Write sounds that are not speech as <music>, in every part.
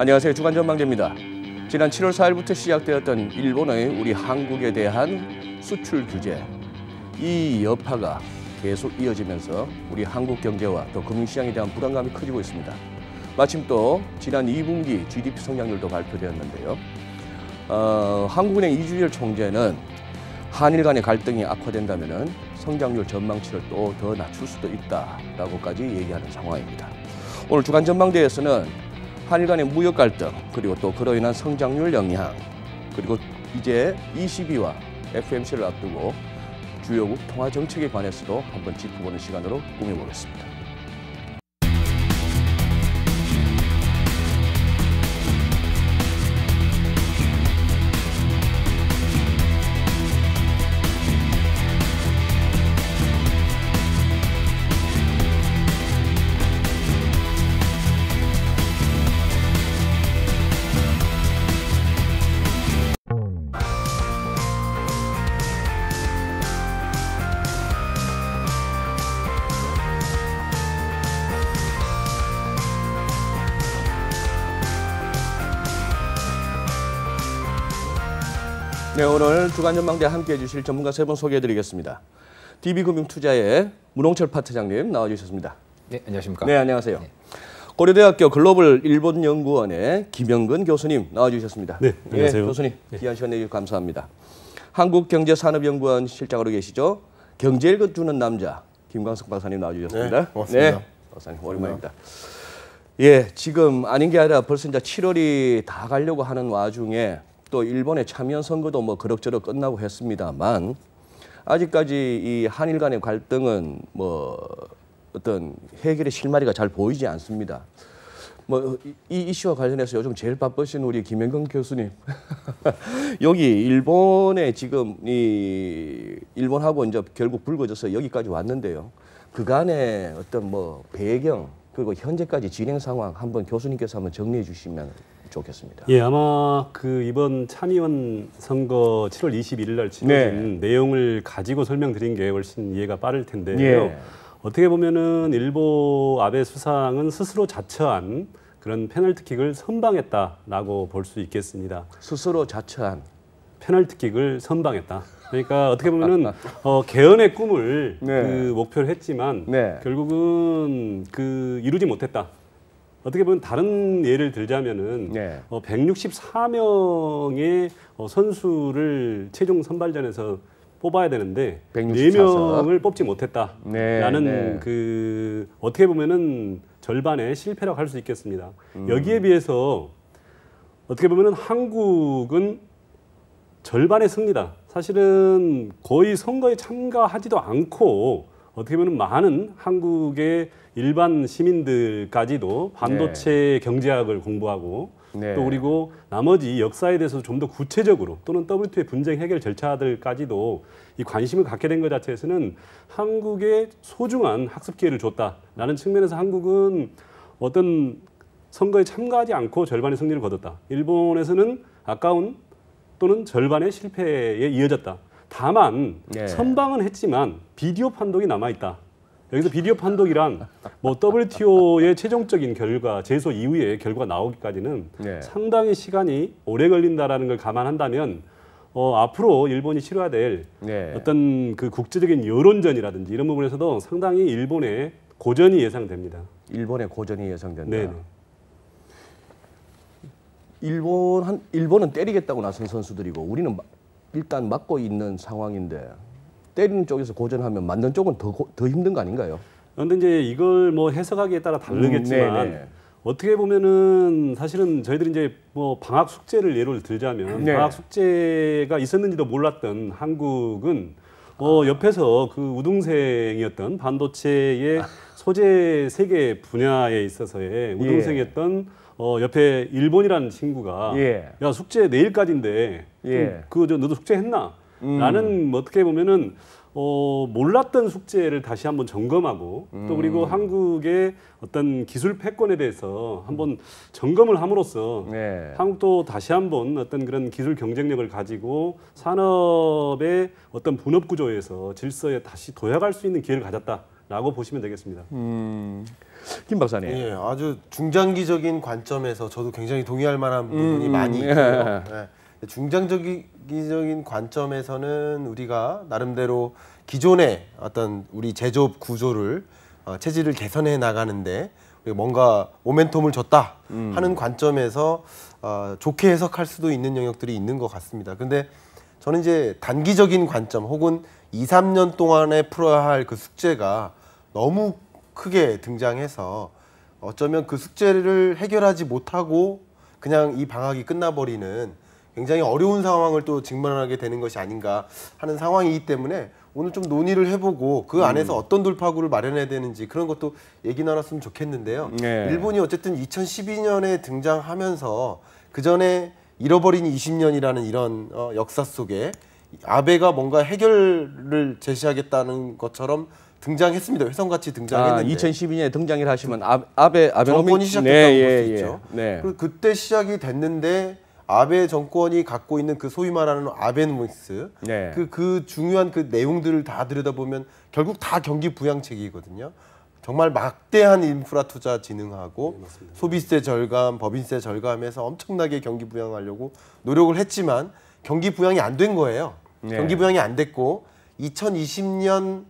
안녕하세요. 주간 전망대입니다. 지난 7월 4일부터 시작되었던 일본의 우리 한국에 대한 수출 규제. 이 여파가 계속 이어지면서 우리 한국 경제와 또 금융시장에 대한 불안감이 커지고 있습니다. 마침 또 지난 2분기 GDP 성장률도 발표되었는데요. 어, 한국은행 이주열 총재는 한일 간의 갈등이 악화된다면 성장률 전망치를 또 더 낮출 수도 있다라고까지 얘기하는 상황입니다. 오늘 주간 전망대에서는 한일 간의 무역 갈등 그리고 또 그로 인한 성장률 영향 그리고 이제 E12와 FMC를 앞두고 주요국 통화 정책에 관해서도 한번 짚어보는 시간으로 꾸며보겠습니다. 주간 전망대 함께해 주실 전문가 세 분 소개해 드리겠습니다. DB금융투자의 문홍철 파트장님 나와 주셨습니다. 네, 안녕하십니까. 네, 안녕하세요. 네. 고려대학교 글로벌 일본 연구원의 김영근 교수님 나와 주셨습니다. 네, 안녕하세요. 네, 교수님, 네. 귀한 시간 내주셔서 감사합니다. 한국경제산업연구원 실장으로 계시죠. 경제 읽어주는 그 남자 김광석 박사님 나와 주셨습니다. 네, 고맙습니다. 네, 박사님 오랜만입니다. 예, 지금 아닌 게 아니라 벌써 이제 7월이 다 가려고 하는 와중에 또 일본의 참여 선거도 뭐 그럭저럭 끝나고 했습니다만 아직까지 이 한일 간의 갈등은 뭐 어떤 해결의 실마리가 잘 보이지 않습니다. 뭐 이 이슈와 관련해서 요즘 제일 바쁘신 우리 김영근 교수님 <laughs> 여기 일본에 지금 이 일본하고 이제 결국 불거져서 여기까지 왔는데요. 그간의 어떤 뭐 배경 그리고 현재까지 진행 상황 한번 교수님께서 한번 정리해 주시면 좋겠습니다. 예, 아마 그 이번 참의원 선거 7월 21일 날진행진 네. 내용을 가지고 설명드린 게 훨씬 이해가 빠를 텐데요. 예. 어떻게 보면은 일보 아베 수상은 스스로 자처한 그런 페널티킥을 선방했다라고 볼 수 있겠습니다. 스스로 자처한 페널티킥을 선방했다. 그러니까 어떻게 보면은 <laughs> 어, 개헌의 꿈을 네. 그 목표를 했지만 네. 결국은 그 이루지 못했다. 어떻게 보면 다른 예를 들자면은 네. 어, 164명의 어, 선수를 최종 선발전에서 뽑아야 되는데 1 6 4 4명을 뽑지 못했다라는 네, 네. 그 어떻게 보면은 절반의 실패라고 할 수 있겠습니다. 음. 여기에 비해서 어떻게 보면은 한국은 절반의 승리다. 사실은 거의 선거에 참가하지도 않고 어떻게 보면 많은 한국의 일반 시민들까지도 반도체 네. 경제학을 공부하고 네. 또 그리고 나머지 역사에 대해서 좀 더 구체적으로 또는 WTO의 분쟁 해결 절차들까지도 이 관심을 갖게 된 것 자체에서는 한국에 소중한 학습 기회를 줬다라는 측면에서 한국은 어떤 선거에 참가하지 않고 절반의 승리를 거뒀다. 일본에서는 아까운 또는 절반의 실패에 이어졌다. 다만 네. 선방은 했지만 비디오 판독이 남아 있다. 여기서 비디오 판독이란 뭐 WTO의 최종적인 결과 제소 이후에 결과 나오기까지는 네. 상당히 시간이 오래 걸린다라는 걸 감안한다면 어, 앞으로 일본이 치러야 될 네. 어떤 그 국제적인 여론전이라든지 이런 부분에서도 상당히 일본의 고전이 예상됩니다. 일본의 고전이 예상된다. 네. 일본 한 일본은 때리겠다고 나선 선수들이고 우리는 일단 막고 있는 상황인데 때리는 쪽에서 고전하면 만든 쪽은 더, 더 힘든 거 아닌가요? 그런데 어, 이제 이걸 뭐 해석하기에 따라 다르겠지만 음, 네, 네. 어떻게 보면은 사실은 저희들이 이제 뭐 방학 숙제를 예로 들자면 네. 방학 숙제가 있었는지도 몰랐던 한국은 어, 옆에서 그 우등생이었던 반도체의 아. 소재 세계 분야에 있어서의 우등생이었던 예. 어, 옆에 일본이라는 친구가 예. 야 숙제 내일까지인데 예. 그저 너도 숙제 했나? 라는 뭐 어떻게 보면은 어, 몰랐던 숙제를 다시 한번 점검하고 음. 또 그리고 한국의 어떤 기술 패권에 대해서 한번 점검을 함으로써 네. 한국도 다시 한번 어떤 그런 기술 경쟁력을 가지고 산업의 어떤 분업 구조에서 질서에 다시 도약할 수 있는 기회를 가졌다라고 보시면 되겠습니다. 음. 김 박사님. 예, 아주 중장기적인 관점에서 저도 굉장히 동의할 만한 부분이 음. 많이 예. 있고요. 네. 중장적인 관점에서는 우리가 나름대로 기존의 어떤 우리 제조업 구조를 어, 체질을 개선해 나가는데 뭔가 모멘텀을 줬다 음. 하는 관점에서 어, 좋게 해석할 수도 있는 영역들이 있는 것 같습니다. 근데 저는 이제 단기적인 관점 혹은 2, 3년 동안에 풀어야 할 그 숙제가 너무 크게 등장해서 어쩌면 그 숙제를 해결하지 못하고 그냥 이 방학이 끝나버리는 굉장히 어려운 상황을 또 직면하게 되는 것이 아닌가 하는 상황이기 때문에 오늘 좀 논의를 해보고 그 음. 안에서 음. 어떤 돌파구를 마련해야 되는지 그런 것도 얘기 나눴으면 좋겠는데요. 네. 일본이 어쨌든 2012년에 등장하면서 그 전에 잃어버린 20년이라는 이런 어, 역사 속에 아베가 뭔가 해결을 제시하겠다는 것처럼 등장했습니다. 회성같이 등장했는데. 아, 2012년에 등장을 하시면 아, 아베 아베노미 정권이 시작됐다고 네, 볼수 예, 예, 있죠. 예. 네. 그리고 그때 시작이 됐는데 아베 정권이 갖고 있는 그 소위 말하는 아베노믹스 그그 네. 그 중요한 그 내용들을 다 들여다보면 결국 다 경기 부양책이거든요. 정말 막대한 인프라 투자 진흥하고 네, 소비세 절감, 법인세 절감해서 엄청나게 경기 부양하려고 노력을 했지만 경기 부양이 안 된 거예요. 네. 경기 부양이 안 됐고 2020년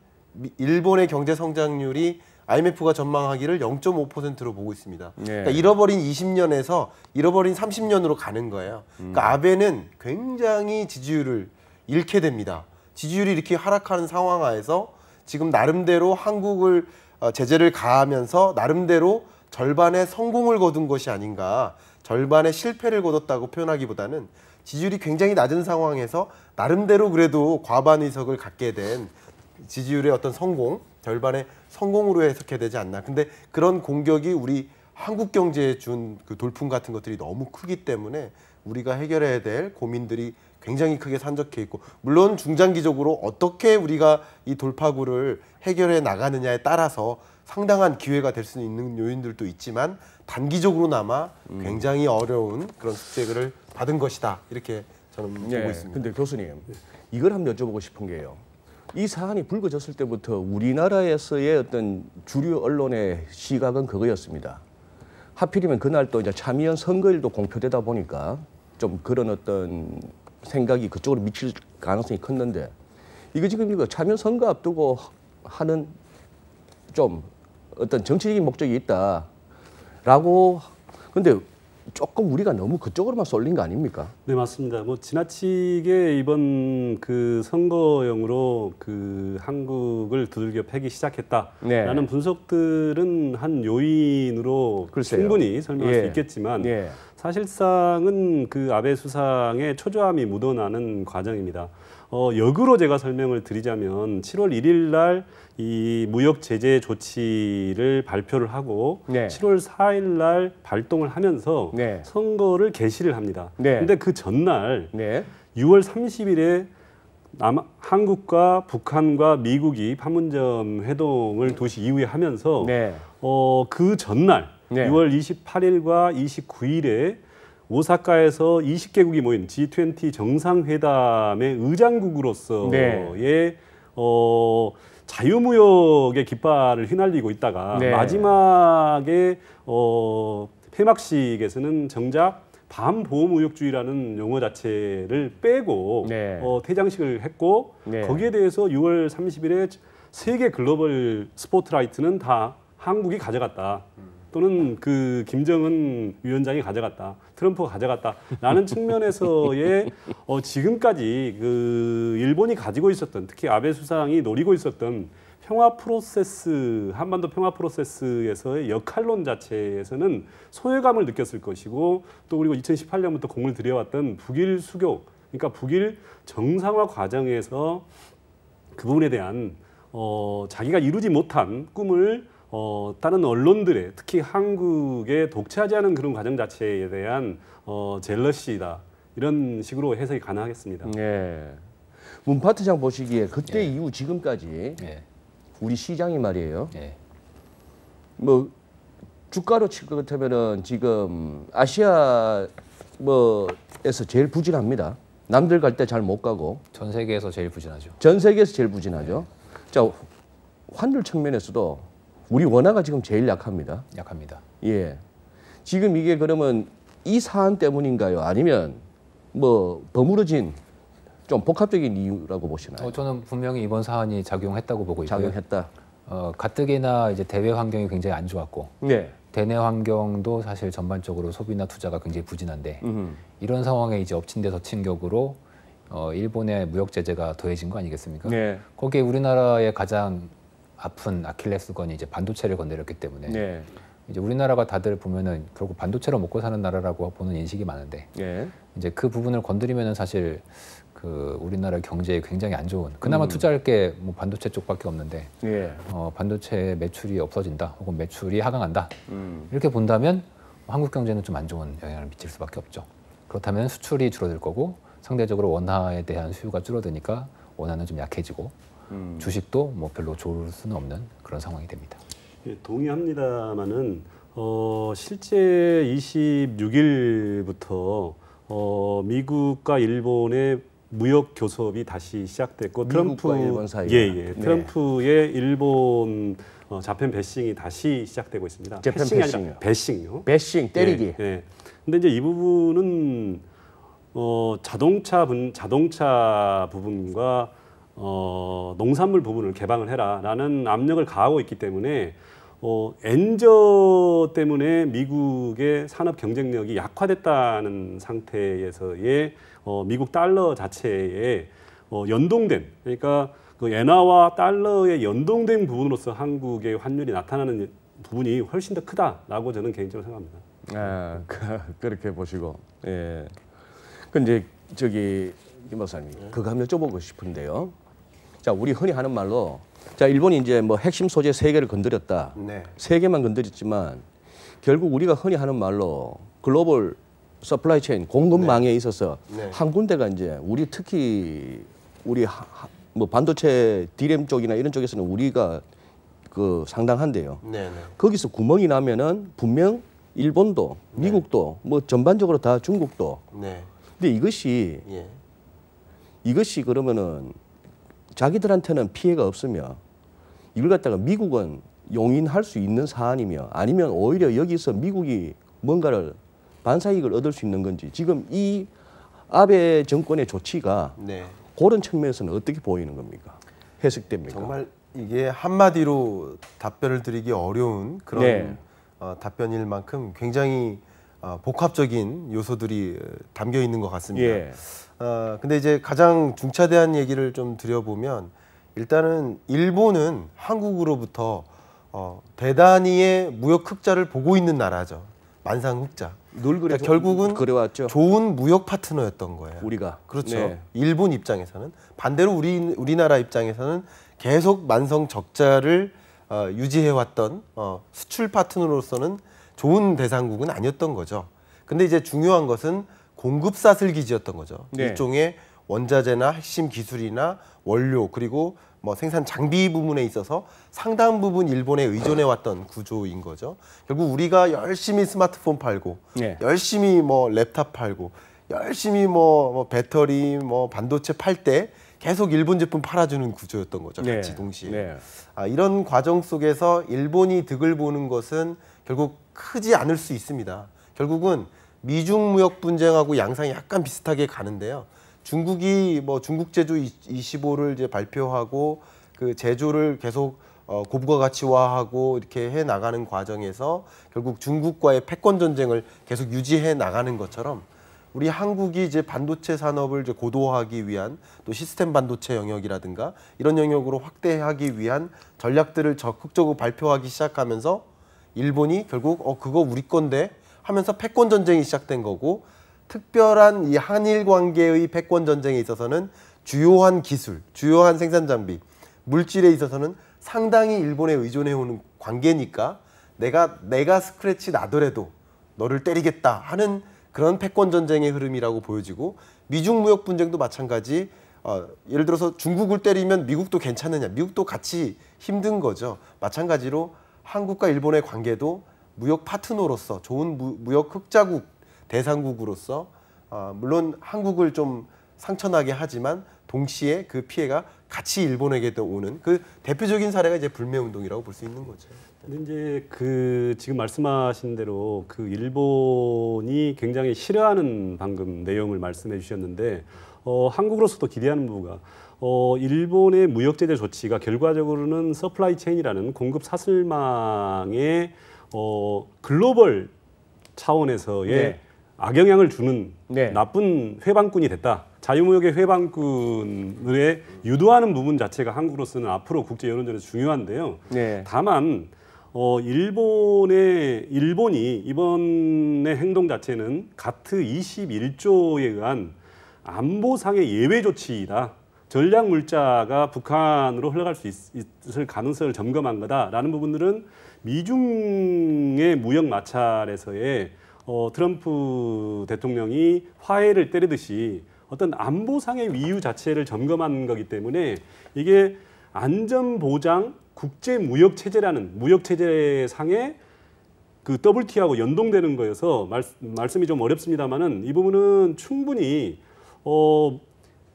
일본의 경제 성장률이 IMF가 전망하기를 0.5%로 보고 있습니다. 예. 그러니까 잃어버린 20년에서 잃어버린 30년으로 가는 거예요. 음. 그러니까 아베는 굉장히 지지율을 잃게 됩니다. 지지율이 이렇게 하락하는 상황 하에서 지금 나름대로 한국을 어, 제재를 가하면서 나름대로 절반의 성공을 거둔 것이 아닌가 절반의 실패를 거뒀다고 표현하기보다는 지지율이 굉장히 낮은 상황에서 나름대로 그래도 과반 의석을 갖게 된 지지율의 어떤 성공 절반의 성공으로 해석해야 되지 않나. 근데 그런 공격이 우리 한국 경제에 준 그 돌풍 같은 것들이 너무 크기 때문에 우리가 해결해야 될 고민들이 굉장히 크게 산적해 있고 물론 중장기적으로 어떻게 우리가 이 돌파구를 해결해 나가느냐에 따라서 상당한 기회가 될 수 있는 요인들도 있지만 단기적으로나마 음. 굉장히 어려운 그런 숙제를 받은 것이다 이렇게 저는 보고 네. 있습니다. 근데 교수님 이걸 한번 여쭤보고 싶은 게요. 이 사안이 불거졌을 때부터 우리나라에서의 어떤 주류 언론의 시각은 그거였습니다. 하필이면 그날 또 이제 참의원 선거일도 공표되다 보니까 좀 그런 어떤 생각이 그쪽으로 미칠 가능성이 컸는데 이거 지금 이거 참여 선거 앞두고 하는 좀 어떤 정치적인 목적이 있다라고 근데 조금 우리가 너무 그쪽으로만 쏠린 거 아닙니까? 네 맞습니다. 뭐 지나치게 이번 그 선거용으로 그 한국을 두들겨 패기 시작했다라는 네. 분석들은 한 요인으로 글쎄요. 충분히 설명할 예. 수 있겠지만 예. 사실상은 그 아베 수상의 초조함이 묻어나는 과정입니다. 어, 역으로 제가 설명을 드리자면 7월 1일 날 이 무역 제재 조치를 발표를 하고 네. 7월 4일 날 발동을 하면서 네. 선거를 개시를 합니다. 네. 근데 그 전날 네. 6월 30일에 남, 한국과 북한과 미국이 판문점 회동을 도시 이후에 하면서 네. 어, 그 전날 네. 6월 28일과 29일에 오사카에서 20개국이 모인 G20 정상회담의 의장국으로서의 네. 어, 자유무역의 깃발을 휘날리고 있다가 네. 마지막에 어, 폐막식에서는 정작 반보호무역주의라는 용어 자체를 빼고 네. 어, 퇴장식을 했고 네. 거기에 대해서 6월 30일에 세계 글로벌 스포트라이트는 다 한국이 가져갔다. 또는 그 김정은 위원장이 가져갔다. 트럼프가 가져갔다라는 측면에서의 어, 지금까지 그 일본이 가지고 있었던 특히 아베 수상이 노리고 있었던 평화 프로세스 한반도 평화 프로세스에서의 역할론 자체에서는 소외감을 느꼈을 것이고 또 그리고 2018년부터 공을 들여왔던 북일 수교 그러니까 북일 정상화 과정에서 그 부분에 대한 어, 자기가 이루지 못한 꿈을 어, 다른 언론들의 특히 한국에 독차지 하는 그런 과정 자체에 대한 어, 젤러시다 이런 식으로 해석이 가능하겠습니다. 네. 문파트장 보시기에 그때 예. 이후 지금까지 예. 우리 시장이 말이에요. 예. 뭐 주가로 칠것 같으면은 지금 아시아 뭐에서 제일 부진합니다. 남들 갈 때 잘 못 가고 전 세계에서 제일 부진하죠. 전 세계에서 제일 부진하죠. 자 환율 측면에서도 우리 원화가 지금 제일 약합니다. 약합니다. 예. 지금 이게 그러면 이 사안 때문인가요? 아니면 뭐 버무려진 좀 복합적인 이유라고 보시나요? 어, 저는 분명히 이번 사안이 작용했다고 보고 있고요. 작용했다. 어, 가뜩이나 이제 대외 환경이 굉장히 안 좋았고 네. 대내 환경도 사실 전반적으로 소비나 투자가 굉장히 부진한데 음흠. 이런 상황에 이제 엎친 데 덮친 격으로 어, 일본의 무역 제재가 더해진 거 아니겠습니까? 네. 거기에 우리나라의 가장 아픈 아킬레스건이 이제 반도체를 건드렸기 때문에 네. 이제 우리나라가 다들 보면은 결국 반도체로 먹고 사는 나라라고 보는 인식이 많은데 네. 이제 그 부분을 건드리면은 사실 그 우리나라 경제에 굉장히 안 좋은 그나마 음. 투자할 게 뭐 반도체 쪽밖에 없는데 예. 어, 반도체 매출이 없어진다 혹은 매출이 하강한다 음. 이렇게 본다면 한국 경제는 좀 안 좋은 영향을 미칠 수밖에 없죠 그렇다면 수출이 줄어들 거고 상대적으로 원화에 대한 수요가 줄어드니까 원화는 좀 약해지고 음. 주식도 뭐 별로 좋을 수는 없는 그런 상황이 됩니다. 예, 동의합니다만은 어, 실제 26일부터 어, 미국과 일본의 무역 교섭이 다시 시작됐고 트럼프 일본 사이 예, 예. 네. 트럼프의 네. 일본 어, 자펜 배싱이 다시 시작되고 있습니다. 자펜 배싱이 배싱요. 아니라 배싱요. 배싱 때리기. 예, 예. 근데 이제 이 부분은 어, 자동차 분 자동차 부분과 어, 농산물 부분을 개방을 해라라는 압력을 가하고 있기 때문에 어, 엔저 때문에 미국의 산업 경쟁력이 약화됐다는 상태에서의 어, 미국 달러 자체에 어, 연동된 그러니까 그 엔화와 달러의 연동된 부분으로서 한국의 환율이 나타나는 부분이 훨씬 더 크다라고 저는 개인적으로 생각합니다. 아, 그, 그렇게 보시고 예. 그이 저기 김 박사님 그거 한번 쭤보고 싶은데요. 자, 우리 흔히 하는 말로 자, 일본이 이제 뭐 핵심 소재 세 개를 건드렸다. 네. 세 개만 건드렸지만 결국 우리가 흔히 하는 말로 글로벌 서플라이 체인 공급망에 네. 있어서 네. 한 군데가 이제 우리 특히 우리 하, 하, 뭐 반도체 디램 쪽이나 이런 쪽에서는 우리가 그 상당한데요. 네, 네 거기서 구멍이 나면은 분명 일본도 네. 미국도 뭐 전반적으로 다 중국도. 네. 근데 이것이 예. 이것이 그러면은 자기들한테는 피해가 없으며 이걸 갖다가 미국은 용인할 수 있는 사안이며 아니면 오히려 여기서 미국이 뭔가를 반사이익을 얻을 수 있는 건지 지금 이 아베 정권의 조치가 네. 그런 측면에서는 어떻게 보이는 겁니까? 해석됩니까? 정말 이게 한마디로 답변을 드리기 어려운 그런 네. 어, 답변일 만큼 굉장히 어, 복합적인 요소들이 담겨 있는 것 같습니다. 예. 어, 근데 이제 가장 중차대한 얘기를 좀 드려보면 일단은 일본은 한국으로부터 어, 대단히의 무역 흑자를 보고 있는 나라죠. 만상 흑자. 그러니까 결국은 그래왔죠. 좋은 무역 파트너였던 거예요. 우리가 그렇죠. 네. 일본 입장에서는 반대로 우리 우리나라 입장에서는 계속 만성 적자를 어, 유지해왔던 어, 수출 파트너로서는 좋은 대상국은 아니었던 거죠. 근데 이제 중요한 것은 공급 사슬기지였던 거죠. 네. 일종의 원자재나 핵심 기술이나 원료 그리고 뭐 생산 장비 부분에 있어서 상당 부분 일본에 의존해 왔던 구조인 거죠. 결국 우리가 열심히 스마트폰 팔고 네. 열심히 뭐 랩탑 팔고 열심히 뭐, 뭐 배터리 뭐 반도체 팔 때 계속 일본 제품 팔아주는 구조였던 거죠. 네. 같이 동시에. 네. 아, 이런 과정 속에서 일본이 득을 보는 것은 결국 크지 않을 수 있습니다. 결국은 미중 무역 분쟁하고 양상이 약간 비슷하게 가는데요. 중국이 뭐 중국 제조 25를 이제 발표하고 그 제조를 계속 어, 고부가 가치화하고 이렇게 해 나가는 과정에서 결국 중국과의 패권 전쟁을 계속 유지해 나가는 것처럼 우리 한국이 이제 반도체 산업을 이제 고도화하기 위한 또 시스템 반도체 영역이라든가 이런 영역으로 확대하기 위한 전략들을 적극적으로 발표하기 시작하면서 일본이 결국 어 그거 우리 건데 하면서 패권 전쟁이 시작된 거고 특별한 이 한일 관계의 패권 전쟁에 있어서는 주요한 기술, 주요한 생산 장비, 물질에 있어서는 상당히 일본에 의존해 오는 관계니까 내가 내가 스크래치 나더라도 너를 때리겠다 하는 그런 패권 전쟁의 흐름이라고 보여지고 미중 무역 분쟁도 마찬가지 어, 예를 들어서 중국을 때리면 미국도 괜찮느냐 미국도 같이 힘든 거죠 마찬가지로 한국과 일본의 관계도 무역 파트너로서 좋은 무, 역 흑자국 대상국으로서 어, 물론 한국을 좀 상처나게 하지만 동시에 그 피해가 같이 일본에게도 오는 그 대표적인 사례가 이제 불매 운동이라고 볼 수 있는 거죠. 근데 이제 그 지금 말씀하신 대로 그 일본이 굉장히 싫어하는 방금 내용을 말씀해 주셨는데 어, 한국으로서도 기대하는 부가 어, 일본의 무역 제재 조치가 결과적으로는 서플라이 체인이라는 공급 사슬망의 어, 글로벌 차원에서의 네. 악영향을 주는 네. 나쁜 회방꾼이 됐다. 자유무역의 회방꾼을 유도하는 부분 자체가 한국으로서는 앞으로 국제 여론전에서 중요한데요. 네. 다만 어, 일본의 일본이 이번의 행동 자체는 가트 21조에 의한 안보상의 예외 조치이다. 전략 물자가 북한으로 흘러갈 수 있, 을 가능성을 점검한 거다라는 부분들은 미중의 무역 마찰에서의 어, 트럼프 대통령이 화해를 때리듯이 어떤 안보상의 위유 자체를 점검한 거기 때문에 이게 안전보장 국제무역체제라는 무역체제 상의 그 WT하고 연동되는 거여서 말, 말씀이 좀 어렵습니다만은 이 부분은 충분히 어,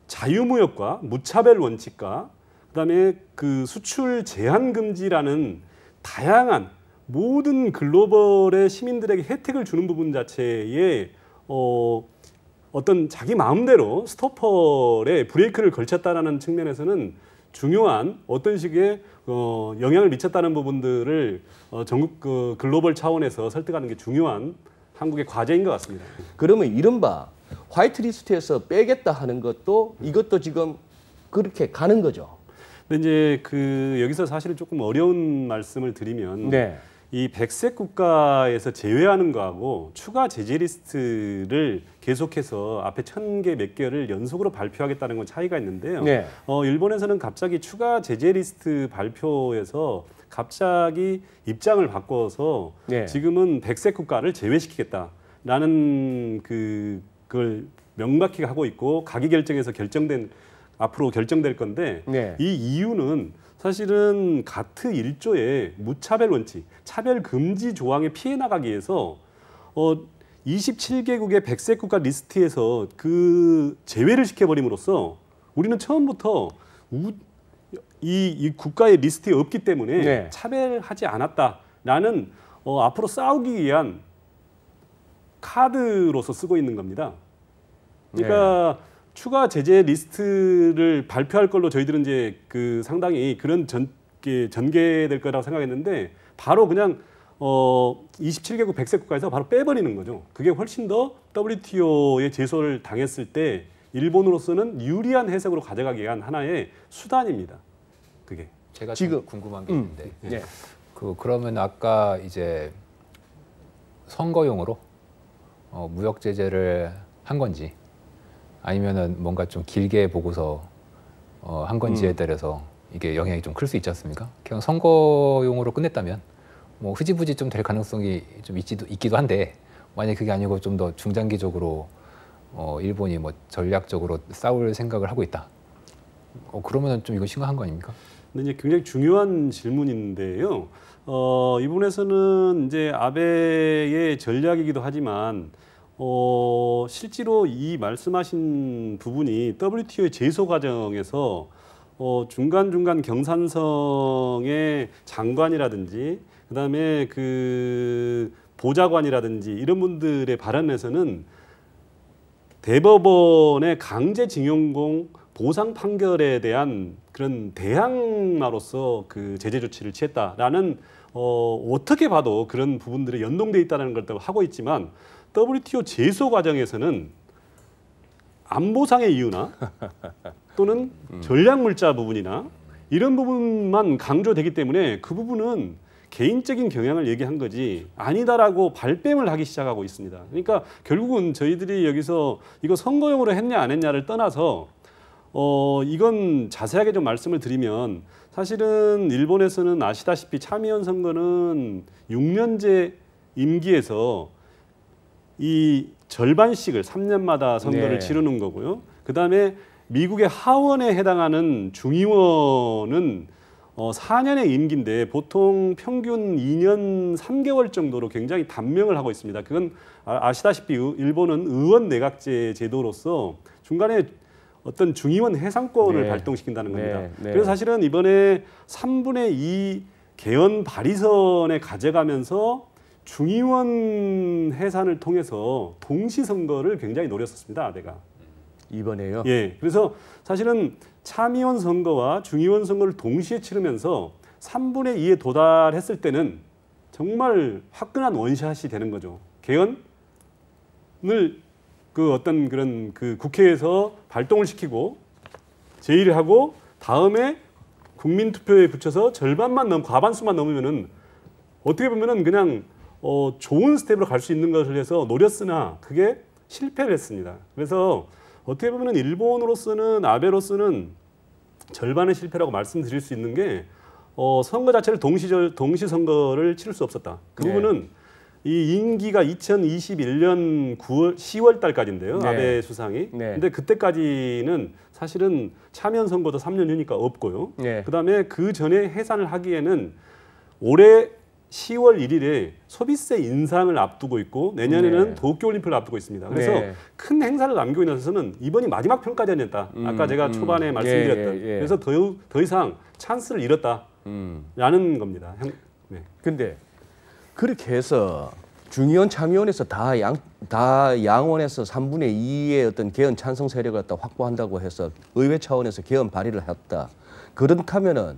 자유무역과 무차별 원칙과 그다음에 그 수출 제한 금지라는 다양한 모든 글로벌의 시민들에게 혜택을 주는 부분 자체에 어, 어떤 자기 마음대로 스토퍼에 브레이크를 걸쳤다라는 측면에서는 중요한 어떤 식의 어, 영향을 미쳤다는 부분들을 어, 전국 그 글로벌 차원에서 설득하는 게 중요한 한국의 과제인 것 같습니다. 그러면 이른바 화이트리스트에서 빼겠다 하는 것도 이것도 지금 그렇게 가는 거죠. 근데 이제 그 여기서 사실은 조금 어려운 말씀을 드리면 네. 이 백색 국가에서 제외하는 거하고 추가 제재 리스트를 계속해서 앞에 천 개 몇 개를 연속으로 발표하겠다는 건 차이가 있는데요. 네. 어, 일본에서는 갑자기 추가 제재 리스트 발표에서 갑자기 입장을 바꿔서 네. 지금은 백색 국가를 제외시키겠다라는 그 그걸 명백히 하고 있고 가기 결정에서 결정된 앞으로 결정될 건데 네. 이 이유는 사실은 같은 일조의 무차별 원칙, 차별 금지 조항에 피해 나가기 위해서 어 27개국의 백색 국가 리스트에서 그 제외를 시켜버림으로써 우리는 처음부터 우, 이, 이 국가의 리스트에 없기 때문에 네. 차별하지 않았다라는 어, 앞으로 싸우기 위한 카드로서 쓰고 있는 겁니다. 그러니까 네. 추가 제재 리스트를 발표할 걸로 저희들은 이제 그 상당히 그런 전, 전개될 거라고 생각했는데 바로 그냥 어 27개국 100세 국가에서 바로 빼버리는 거죠. 그게 훨씬 더 WTO의 제소를 당했을 때 일본으로서는 유리한 해석으로 가져가기 위한 하나의 수단입니다. 그게 제가 지금 궁금한 게 음. 있는데 예. 네. 그 그러면 아까 이제 선거용으로 어, 무역 제재를 한 건지 아니면은 뭔가 좀 길게 보고서 어, 한 건지에 따라서 음. 이게 영향이 좀 클 수 있지 않습니까? 그냥 선거용으로 끝냈다면 뭐 흐지부지 좀 될 가능성이 좀 있지도 있기도 한데 만약 그게 아니고 좀 더 중장기적으로 어, 일본이 뭐 전략적으로 싸울 생각을 하고 있다. 어, 그러면은 좀 이거 심각한 거 아닙니까? 근 이제 굉장히 중요한 질문인데요. 어, 이분에서는 이제 아베의 전략이기도 하지만 어, 실제로 이 말씀하신 부분이 WTO의 제소 과정에서 어, 중간중간 경산성의 장관이라든지 그다음에 그 보좌관이라든지 이런 분들의 발언에서는 대법원의 강제징용공 보상 판결에 대한 그런 대항마로서 그 제재 조치를 취했다라는 어, 어떻게 봐도 그런 부분들이 연동돼 있다는 걸 하고 있지만 WTO 제소 과정에서는 안보상의 이유나 <laughs> 또는 음. 전략물자 부분이나 이런 부분만 강조되기 때문에 그 부분은 개인적인 경향을 얘기한 거지 아니다라고 발뺌을 하기 시작하고 있습니다. 그러니까 결국은 저희들이 여기서 이거 선거용으로 했냐 안 했냐를 떠나서 어 이건 자세하게 좀 말씀을 드리면 사실은 일본에서는 아시다시피 참의원 선거는 6년제 임기에서 이 절반씩을 3년마다 선거를 네. 치르는 거고요. 그다음에 미국의 하원에 해당하는 중의원은 어, 4년의 임기인데 보통 평균 2년 3개월 정도로 굉장히 단명을 하고 있습니다. 그건 아, 아시다시피 일본은 의원 내각제 제도로서 중간에 어떤 중의원 해상권을 네. 발동시킨다는 네. 겁니다. 네. 네. 그래서 사실은 이번에 3분의 2 개헌 발의선에 가져가면서 중의원 해산을 통해서 동시 선거를 굉장히 노렸었습니다. 내가 이번에요. 예. 그래서 사실은 참의원 선거와 중의원 선거를 동시에 치르면서 3분의 2에 도달했을 때는 정말 화끈한 원샷이 되는 거죠. 개헌을 그 어떤 그런 그 국회에서 발동을 시키고 제의를 하고 다음에 국민투표에 붙여서 절반만 넘 과반수만 넘으면은 어떻게 보면은 그냥 어, 좋은 스텝으로 갈 수 있는 것을 해서 노렸으나 그게 실패를 했습니다. 그래서 어떻게 보면 일본으로서는 아베로서는 절반의 실패라고 말씀드릴 수 있는 게 어, 선거 자체를 동시 동시 선거를 치를 수 없었다. 그 네. 부분은 이 임기가 2021년 9월 10월 달까지인데요. 네. 아베 수상이. 네. 근데 그때까지는 사실은 참여 선거도 3년 후니까 없고요. 네. 그다음에 그 전에 해산을 하기에는 올해 10월 1일에 소비세 인상을 앞두고 있고 내년에는 네. 도쿄올림픽을 앞두고 있습니다. 그래서 네. 큰 행사를 남기고 있어서는 이번이 마지막 평가전이었다. 음, 아까 제가 음. 초반에 예, 말씀드렸던. 예, 예, 예. 그래서 더, 더 이상 찬스를 잃었다라는 음. 겁니다. 네. 근데 그렇게 해서 중의원 참의원에서 다, 양, 다 양원에서 3분의 2의 어떤 개헌 찬성 세력을 확보한다고 해서 의회 차원에서 개헌 발의를 했다. 그렇다면은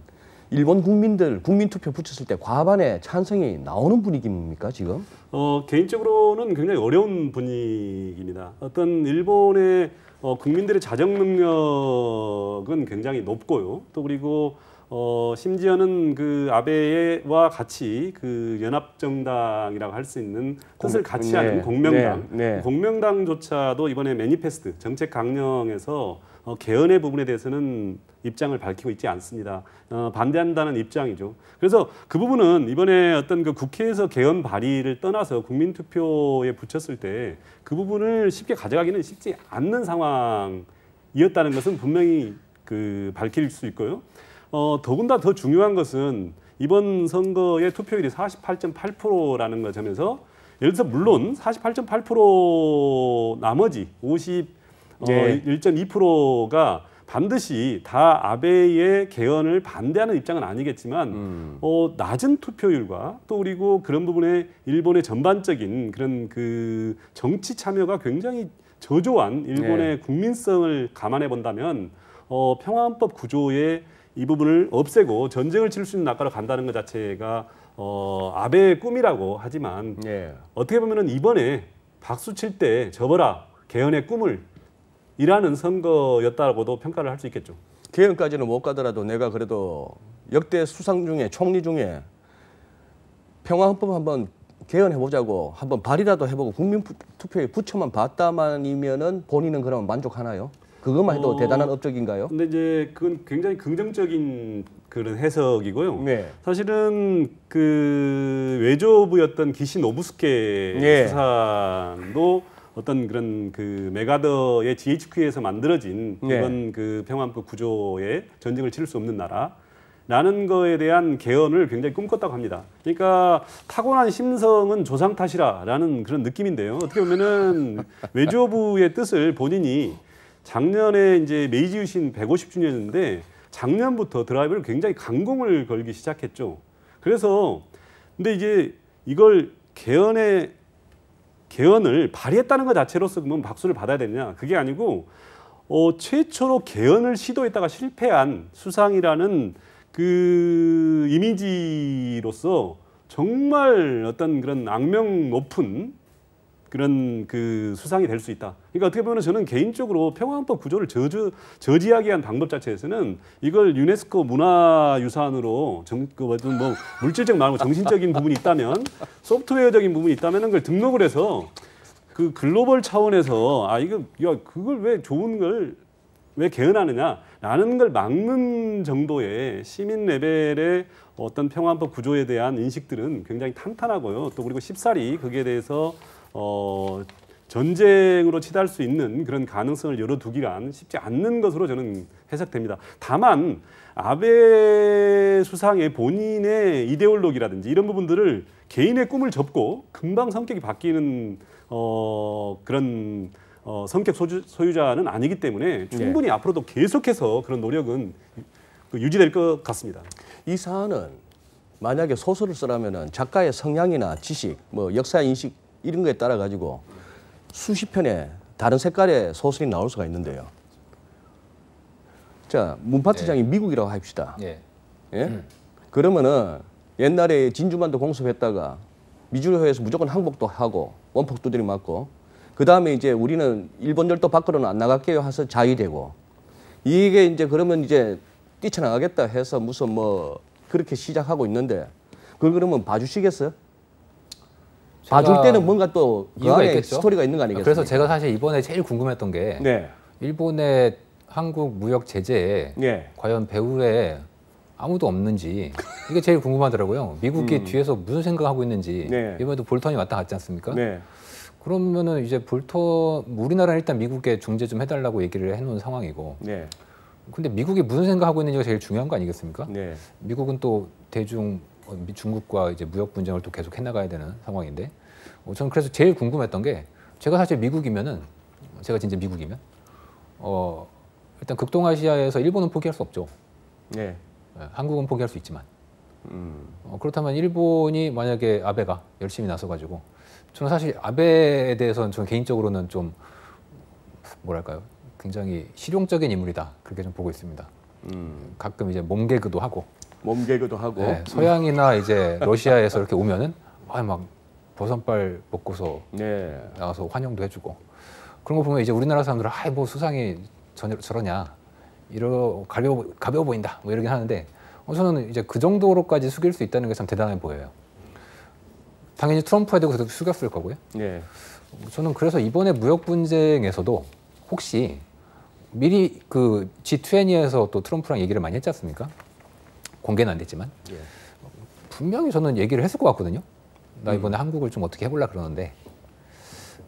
일본 국민들 국민투표 붙였을 때 과반의 찬성이 나오는 분위기입니까 지금? 어, 개인적으로는 굉장히 어려운 분위기입니다. 어떤 일본의 어, 국민들의 자정 능력은 굉장히 높고요. 또 그리고 어, 심지어는 그 아베와 같이 그 연합정당이라고 할 수 있는 뜻을 같이 네, 하는 공명당, 네, 네. 공명당조차도 이번에 매니페스트 정책 강령에서 어, 개헌의 부분에 대해서는 입장을 밝히고 있지 않습니다. 어, 반대한다는 입장이죠. 그래서 그 부분은 이번에 어떤 그 국회에서 개헌 발의를 떠나서 국민투표에 붙였을 때 그 부분을 쉽게 가져가기는 쉽지 않는 상황이었다는 것은 분명히 그 밝힐 수 있고요. 어, 더군다 더 중요한 것은 이번 선거의 투표율이 48.8%라는 것 점에서 예를 들어서 물론 48.8% 나머지 51.2%가 어, 예. 네. 반드시 다 아베의 개헌을 반대하는 입장은 아니겠지만 음. 어, 낮은 투표율과 또 그리고 그런 부분에 일본의 전반적인 그런 그 정치 참여가 굉장히 저조한 일본의 네. 국민성을 감안해 본다면 어, 평화헌법 구조의 이 부분을 없애고 전쟁을 치를 수 있는 나라로 간다는 것 자체가 어, 아베의 꿈이라고 하지만 네. 어떻게 보면 이번에 박수 칠 때 접어라 개헌의 꿈을 이라는 선거였다고도 평가를 할 수 있겠죠. 개헌까지는 못 가더라도 내가 그래도 역대 수상 중에 총리 중에 평화헌법 한번 개헌해보자고 한번 발의라도 해보고 국민투표에 붙여만 봤다만이면은 본인은 그러면 만족하나요? 그것만 해도 어, 대단한 업적인가요? 근데 이제 그건 굉장히 긍정적인 그런 해석이고요. 네. 사실은 그 외조부였던 기시 노부스케 네. 수상도 어떤 그런 그 메가더의 GHQ에서 만들어진 네. 그런 그평안법 구조에 전쟁을 치를 수 없는 나라. 라는 거에 대한 개헌을 굉장히 꿈꿨다고 합니다. 그러니까 타고난 심성은 조상 탓이라라는 그런 느낌인데요. 어떻게 보면은 외교부의 뜻을 본인이 작년에 이제 메이지 유신 150주년인데 작년부터 드라이브를 굉장히 강공을 걸기 시작했죠. 그래서 근데 이제 이걸 개헌의 개헌을 발의했다는 것 자체로서 는 뭐 박수를 받아야 되느냐 그게 아니고 어, 최초로 개헌을 시도했다가 실패한 수상이라는 그 이미지로서 정말 어떤 그런 악명 높은 그런 그 수상이 될 수 있다. 그러니까 어떻게 보면 저는 개인적으로 평화헌법 구조를 저주, 저지하기 한 방법 자체에서는 이걸 유네스코 문화유산으로 정, 그, 뭐 물질적 말고 정신적인 부분이 있다면 소프트웨어적인 부분이 있다면 그걸 등록을 해서 그 글로벌 차원에서 아, 이거, 야, 그걸 왜 좋은 걸 왜 개헌하느냐라는 걸 막는 정도의 시민 레벨의 어떤 평화헌법 구조에 대한 인식들은 굉장히 탄탄하고요. 또 그리고 십살이 그게 대해서 어, 전쟁으로 치달수 있는 그런 가능성을 열어두기란 쉽지 않는 것으로 저는 해석됩니다. 다만 아베 수상의 본인의 이데올로기라든지 이런 부분들을 개인의 꿈을 접고 금방 성격이 바뀌는 어, 그런 어, 성격 소주, 소유자는 아니기 때문에 충분히 네. 앞으로도 계속해서 그런 노력은 그 유지될 것 같습니다. 이 사안은 만약에 소설을 쓰라면 작가의 성향이나 지식, 뭐 역사 인식 이런 거에 따라 가지고 수십 편의 다른 색깔의 소설이 나올 수가 있는데요. 자, 문파트장이 네. 미국이라고 합시다. 네. 예? 음. 그러면은 옛날에 진주만도 공습했다가 미주로에서 무조건 항복도 하고 원폭 두들이 맞고 그 다음에 이제 우리는 일본 열도 밖으로는 안 나갈게요 해서 자위되고 이게 이제 그러면 이제 뛰쳐나가겠다 해서 무슨 뭐 그렇게 시작하고 있는데 그걸 그러면 봐주시겠어요? 봐줄 때는 뭔가 또 그 이유가 그 있겠죠. 스토리가 있는 거 아, 아니겠어요? 그래서 제가 사실 이번에 제일 궁금했던 게 네. 일본의 한국 무역 제재에 네. 과연 배후에 아무도 없는지 이게 제일 궁금하더라고요. 미국이 음. 뒤에서 무슨 생각하고 있는지 네. 이번에도 볼턴이 왔다 갔지 않습니까? 네. 그러면은 이제 볼턴 우리나라는 일단 미국에 중재 좀 해달라고 얘기를 해놓은 상황이고 네. 근데 미국이 무슨 생각하고 있는지가 제일 중요한 거 아니겠습니까? 네. 미국은 또 대중 어, 중국과 이제 무역 분쟁을 또 계속 해나가야 되는 상황인데 어, 저는 그래서 제일 궁금했던 게 제가 사실 미국이면은 제가 진짜 미국이면 어, 일단 극동아시아에서 일본은 포기할 수 없죠. 네. 예, 한국은 포기할 수 있지만 음. 어, 그렇다면 일본이 만약에 아베가 열심히 나서가지고 저는 사실 아베에 대해서는 저는 개인적으로는 좀 뭐랄까요 굉장히 실용적인 인물이다 그렇게 좀 보고 있습니다. 음. 가끔 이제 몸개그도 하고 몸개그도 하고 네, 서양이나 이제 러시아에서 이렇게 오면은 아막 버선발 벗고서 네. 나와서 환영도 해주고 그런 거 보면 이제 우리나라 사람들은 아이 뭐 수상이 전혀 저러냐 이러 가벼워 가벼워 보인다 뭐 이러긴 하는데 어, 저는 이제 그 정도로까지 숙일 수 있다는 게 참 대단해 보여요. 당연히 트럼프에도 서도 숙였을 거고요. 네. 어, 저는 그래서 이번에 무역 분쟁에서도 혹시 미리 그 G20에서 또 트럼프랑 얘기를 많이 했지 않습니까? 공개는 안 됐지만 예. 분명히 저는 얘기를 했을 것 같거든요. 나 음. 이번에 음. 한국을 좀 어떻게 해볼라 그러는데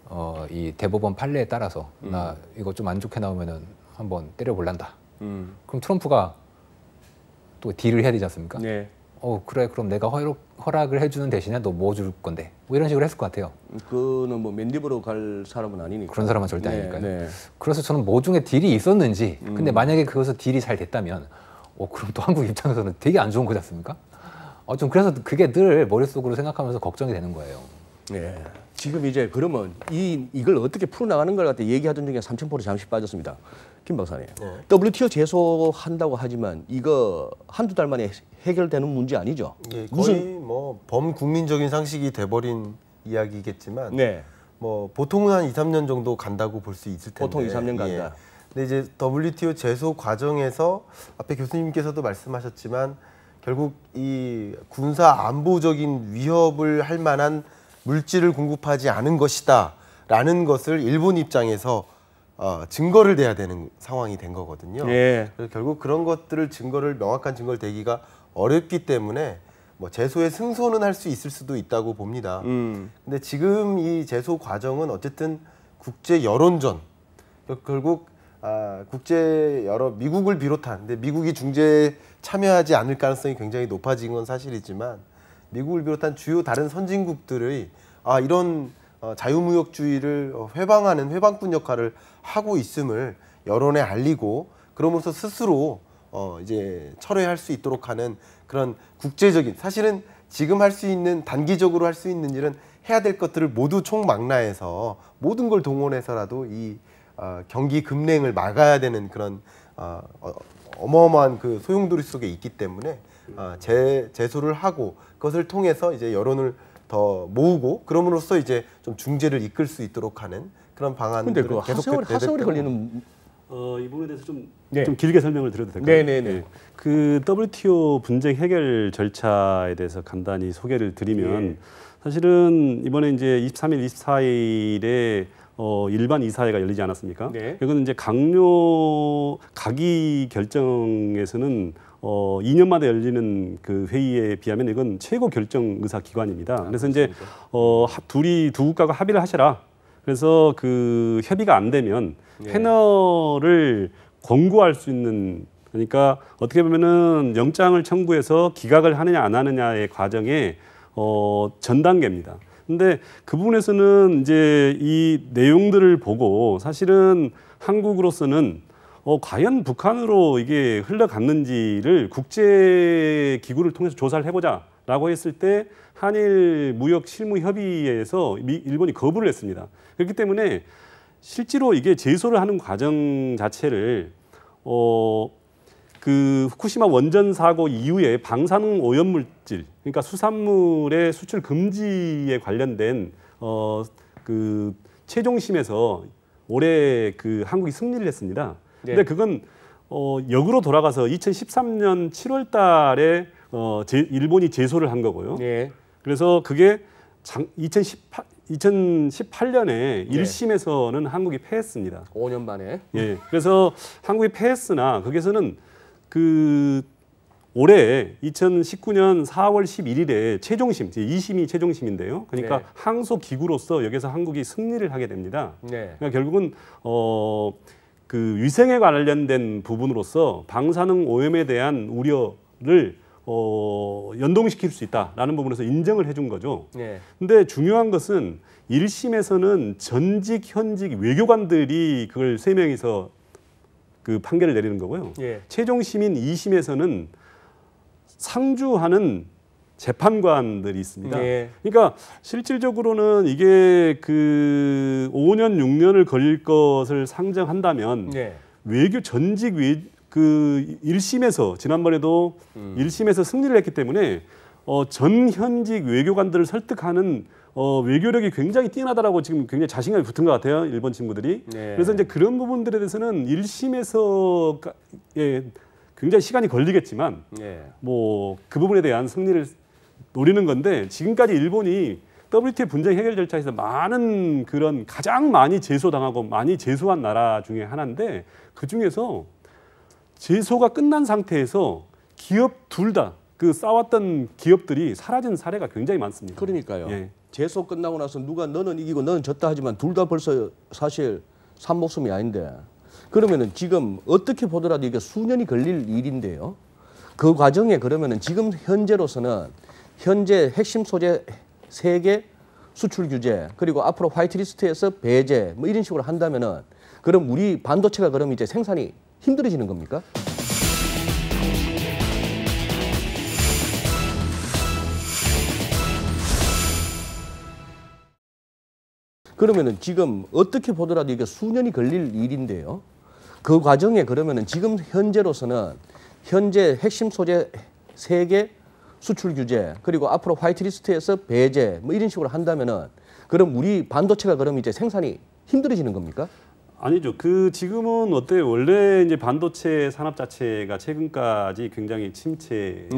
어, 이 대법원 판례에 따라서 음. 나 이거 좀 안 좋게 나오면은 한번 때려볼란다. 음. 그럼 트럼프가 또 딜을 해야 되지 않습니까? 네. 어 그래 그럼 내가 허락, 허락을 해주는 대신에 너 뭐 줄 건데 뭐 이런 식으로 했을 것 같아요. 음, 그는 뭐 맨입으로 갈 사람은 아니니까. 그런 사람은 절대 네, 아니니까요. 네. 그래서 저는 뭐 중에 딜이 있었는지 근데 음. 만약에 그것서 딜이 잘 됐다면 어, 그럼 또 한국 입장에서는 되게 안 좋은 거지 않습니까? 어, 좀 그래서 그게 늘 머릿속으로 생각하면서 걱정이 되는 거예요. 네. 지금 이제 그러면 이, 이걸 어떻게 풀어나가는 걸 갖다 얘기하던 중에 삼천포로 잠시 빠졌습니다. 김 박사님. 네. WTO 제소한다고 하지만 이거 한두 달 만에 해결되는 문제 아니죠? 예, 거의 뭐 범국민적인 상식이 돼버린 이야기겠지만 네. 뭐 보통은 한 2, 3년 정도 간다고 볼 수 있을 텐데 보통 2, 3년 간다. 예. 근데 이제 WTO 제소 과정에서 앞에 교수님께서도 말씀하셨지만 결국 이 군사 안보적인 위협을 할 만한 물질을 공급하지 않은 것이다라는 것을 일본 입장에서 어, 증거를 대야 되는 상황이 된 거거든요. 예. 그래서 결국 그런 것들을 증거를 명확한 증거를 대기가 어렵기 때문에 뭐제소의 승소는 할 수 있을 수도 있다고 봅니다. 음. 근데 지금 이제소 과정은 어쨌든 국제 여론전 결국 아, 국제 여러 미국을 비롯한 근데 미국이 중재에 참여하지 않을 가능성이 굉장히 높아진 건 사실이지만 미국을 비롯한 주요 다른 선진국들의 아 이런 어, 자유무역주의를 어, 회방하는 회방꾼 역할을 하고 있음을 여론에 알리고 그러면서 스스로 어 이제 철회할 수 있도록 하는 그런 국제적인 사실은 지금 할 수 있는 단기적으로 할 수 있는 일은 해야 될 것들을 모두 총망라해서 모든 걸 동원해서라도 이 어, 경기 급냉을 막아야 되는 그런 어, 어, 어마어마한 그 소용돌이 속에 있기 때문에 어, 재, 재수를 하고 그것을 통해서 이제 여론을 더 모으고 그럼으로써 이제 좀 중재를 이끌 수 있도록 하는 그런 방안들을 그 계속 하세월, 하세월이 걸리는 어, 이 부분에 대해서 좀, 네. 좀 길게 설명을 드려도 될까요? 네네네. 네, 네. 네. 그 WTO 분쟁 해결 절차에 대해서 간단히 소개를 드리면 네. 사실은 이번에 이제 23일, 24일에 어, 일반 이사회가 열리지 않았습니까? 네. 이건 이제 강요 가기 결정에서는 어, 2년마다 열리는 그 회의에 비하면 이건 최고 결정 의사 기관입니다. 아, 그래서 그렇습니까? 이제 어, 둘이 두 국가가 합의를 하시라. 그래서 그 협의가 안 되면 네. 패널을 권고할 수 있는 그러니까 어떻게 보면은 영장을 청구해서 기각을 하느냐 안 하느냐의 과정에 어, 전 단계입니다. 근데 그 부분에서는 이제 이 내용들을 보고 사실은 한국으로서는 어, 과연 북한으로 이게 흘러갔는지를 국제 기구를 통해서 조사를 해보자라고 했을 때 한일 무역 실무 협의에서 일본이 거부를 했습니다. 그렇기 때문에 실제로 이게 제소를 하는 과정 자체를 어, 그 후쿠시마 원전 사고 이후에 방사능 오염물질, 그러니까 수산물의 수출 금지에 관련된 어, 그 최종심에서 올해 그 한국이 승리를 했습니다. 네. 근데 그건 어, 역으로 돌아가서 2013년 7월 달에 어, 제, 일본이 제소를 한 거고요. 네. 그래서 그게 장, 2018, 2018년에 네. 1심에서는 한국이 패했습니다. 5년 만에. 예. 그래서 한국이 패했으나 거기서는 그 올해 2019년 4월 11일에 최종심, 2심이 최종심인데요. 그러니까 네. 항소 기구로서 여기서 한국이 승리를 하게 됩니다. 네. 그러니까 결국은 어, 그 위생에 관련된 부분으로서 방사능 오염에 대한 우려를 어, 연동시킬 수 있다라는 부분에서 인정을 해 준 거죠. 네. 근데 중요한 것은 1심에서는 전직 현직 외교관들이 그걸 세명이서 그 판결을 내리는 거고요. 예. 최종 시민 2심에서는 상주하는 재판관들이 있습니다. 예. 그러니까 실질적으로는 이게 그 5년 6년을 걸릴 것을 상정한다면 예. 외교 전직 외, 그 1심에서 지난번에도 음. 1심에서 승리를 했기 때문에 어, 전 현직 외교관들을 설득하는 어, 외교력이 굉장히 뛰어나다라고 지금 굉장히 자신감이 붙은 것 같아요. 일본 친구들이. 네. 그래서 이제 그런 부분들에 대해서는 일심에서 예, 굉장히 시간이 걸리겠지만 네. 뭐그 부분에 대한 승리를 노리는 건데 지금까지 일본이 WTO 분쟁 해결 절차에서 많은 그런 가장 많이 제소당하고 많이 제소한 나라 중에 하나인데 그 중에서 제소가 끝난 상태에서 기업 둘 다 그 싸웠던 기업들이 사라진 사례가 굉장히 많습니다. 그러니까요. 예. 재소 끝나고 나서 누가 너는 이기고 너는 졌다 하지만 둘 다 벌써 사실 산목숨이 아닌데 그러면은 지금 어떻게 보더라도 이게 수년이 걸릴 일인데요. 그 과정에 그러면은 지금 현재로서는 현재 핵심 소재 세개 수출 규제 그리고 앞으로 화이트리스트에서 배제 뭐 이런 식으로 한다면은 그럼 우리 반도체가 그럼 이제 생산이 힘들어지는 겁니까? 그러면은 지금 어떻게 보더라도 이게 수년이 걸릴 일인데요. 그 과정에 그러면은 지금 현재로서는 현재 핵심 소재 세개 수출 규제 그리고 앞으로 화이트리스트에서 배제 뭐 이런 식으로 한다면은 그럼 우리 반도체가 그럼 이제 생산이 힘들어지는 겁니까? 아니죠. 그 지금은 어때요? 원래 이제 반도체 산업 자체가 최근까지 굉장히 침체였었고 예.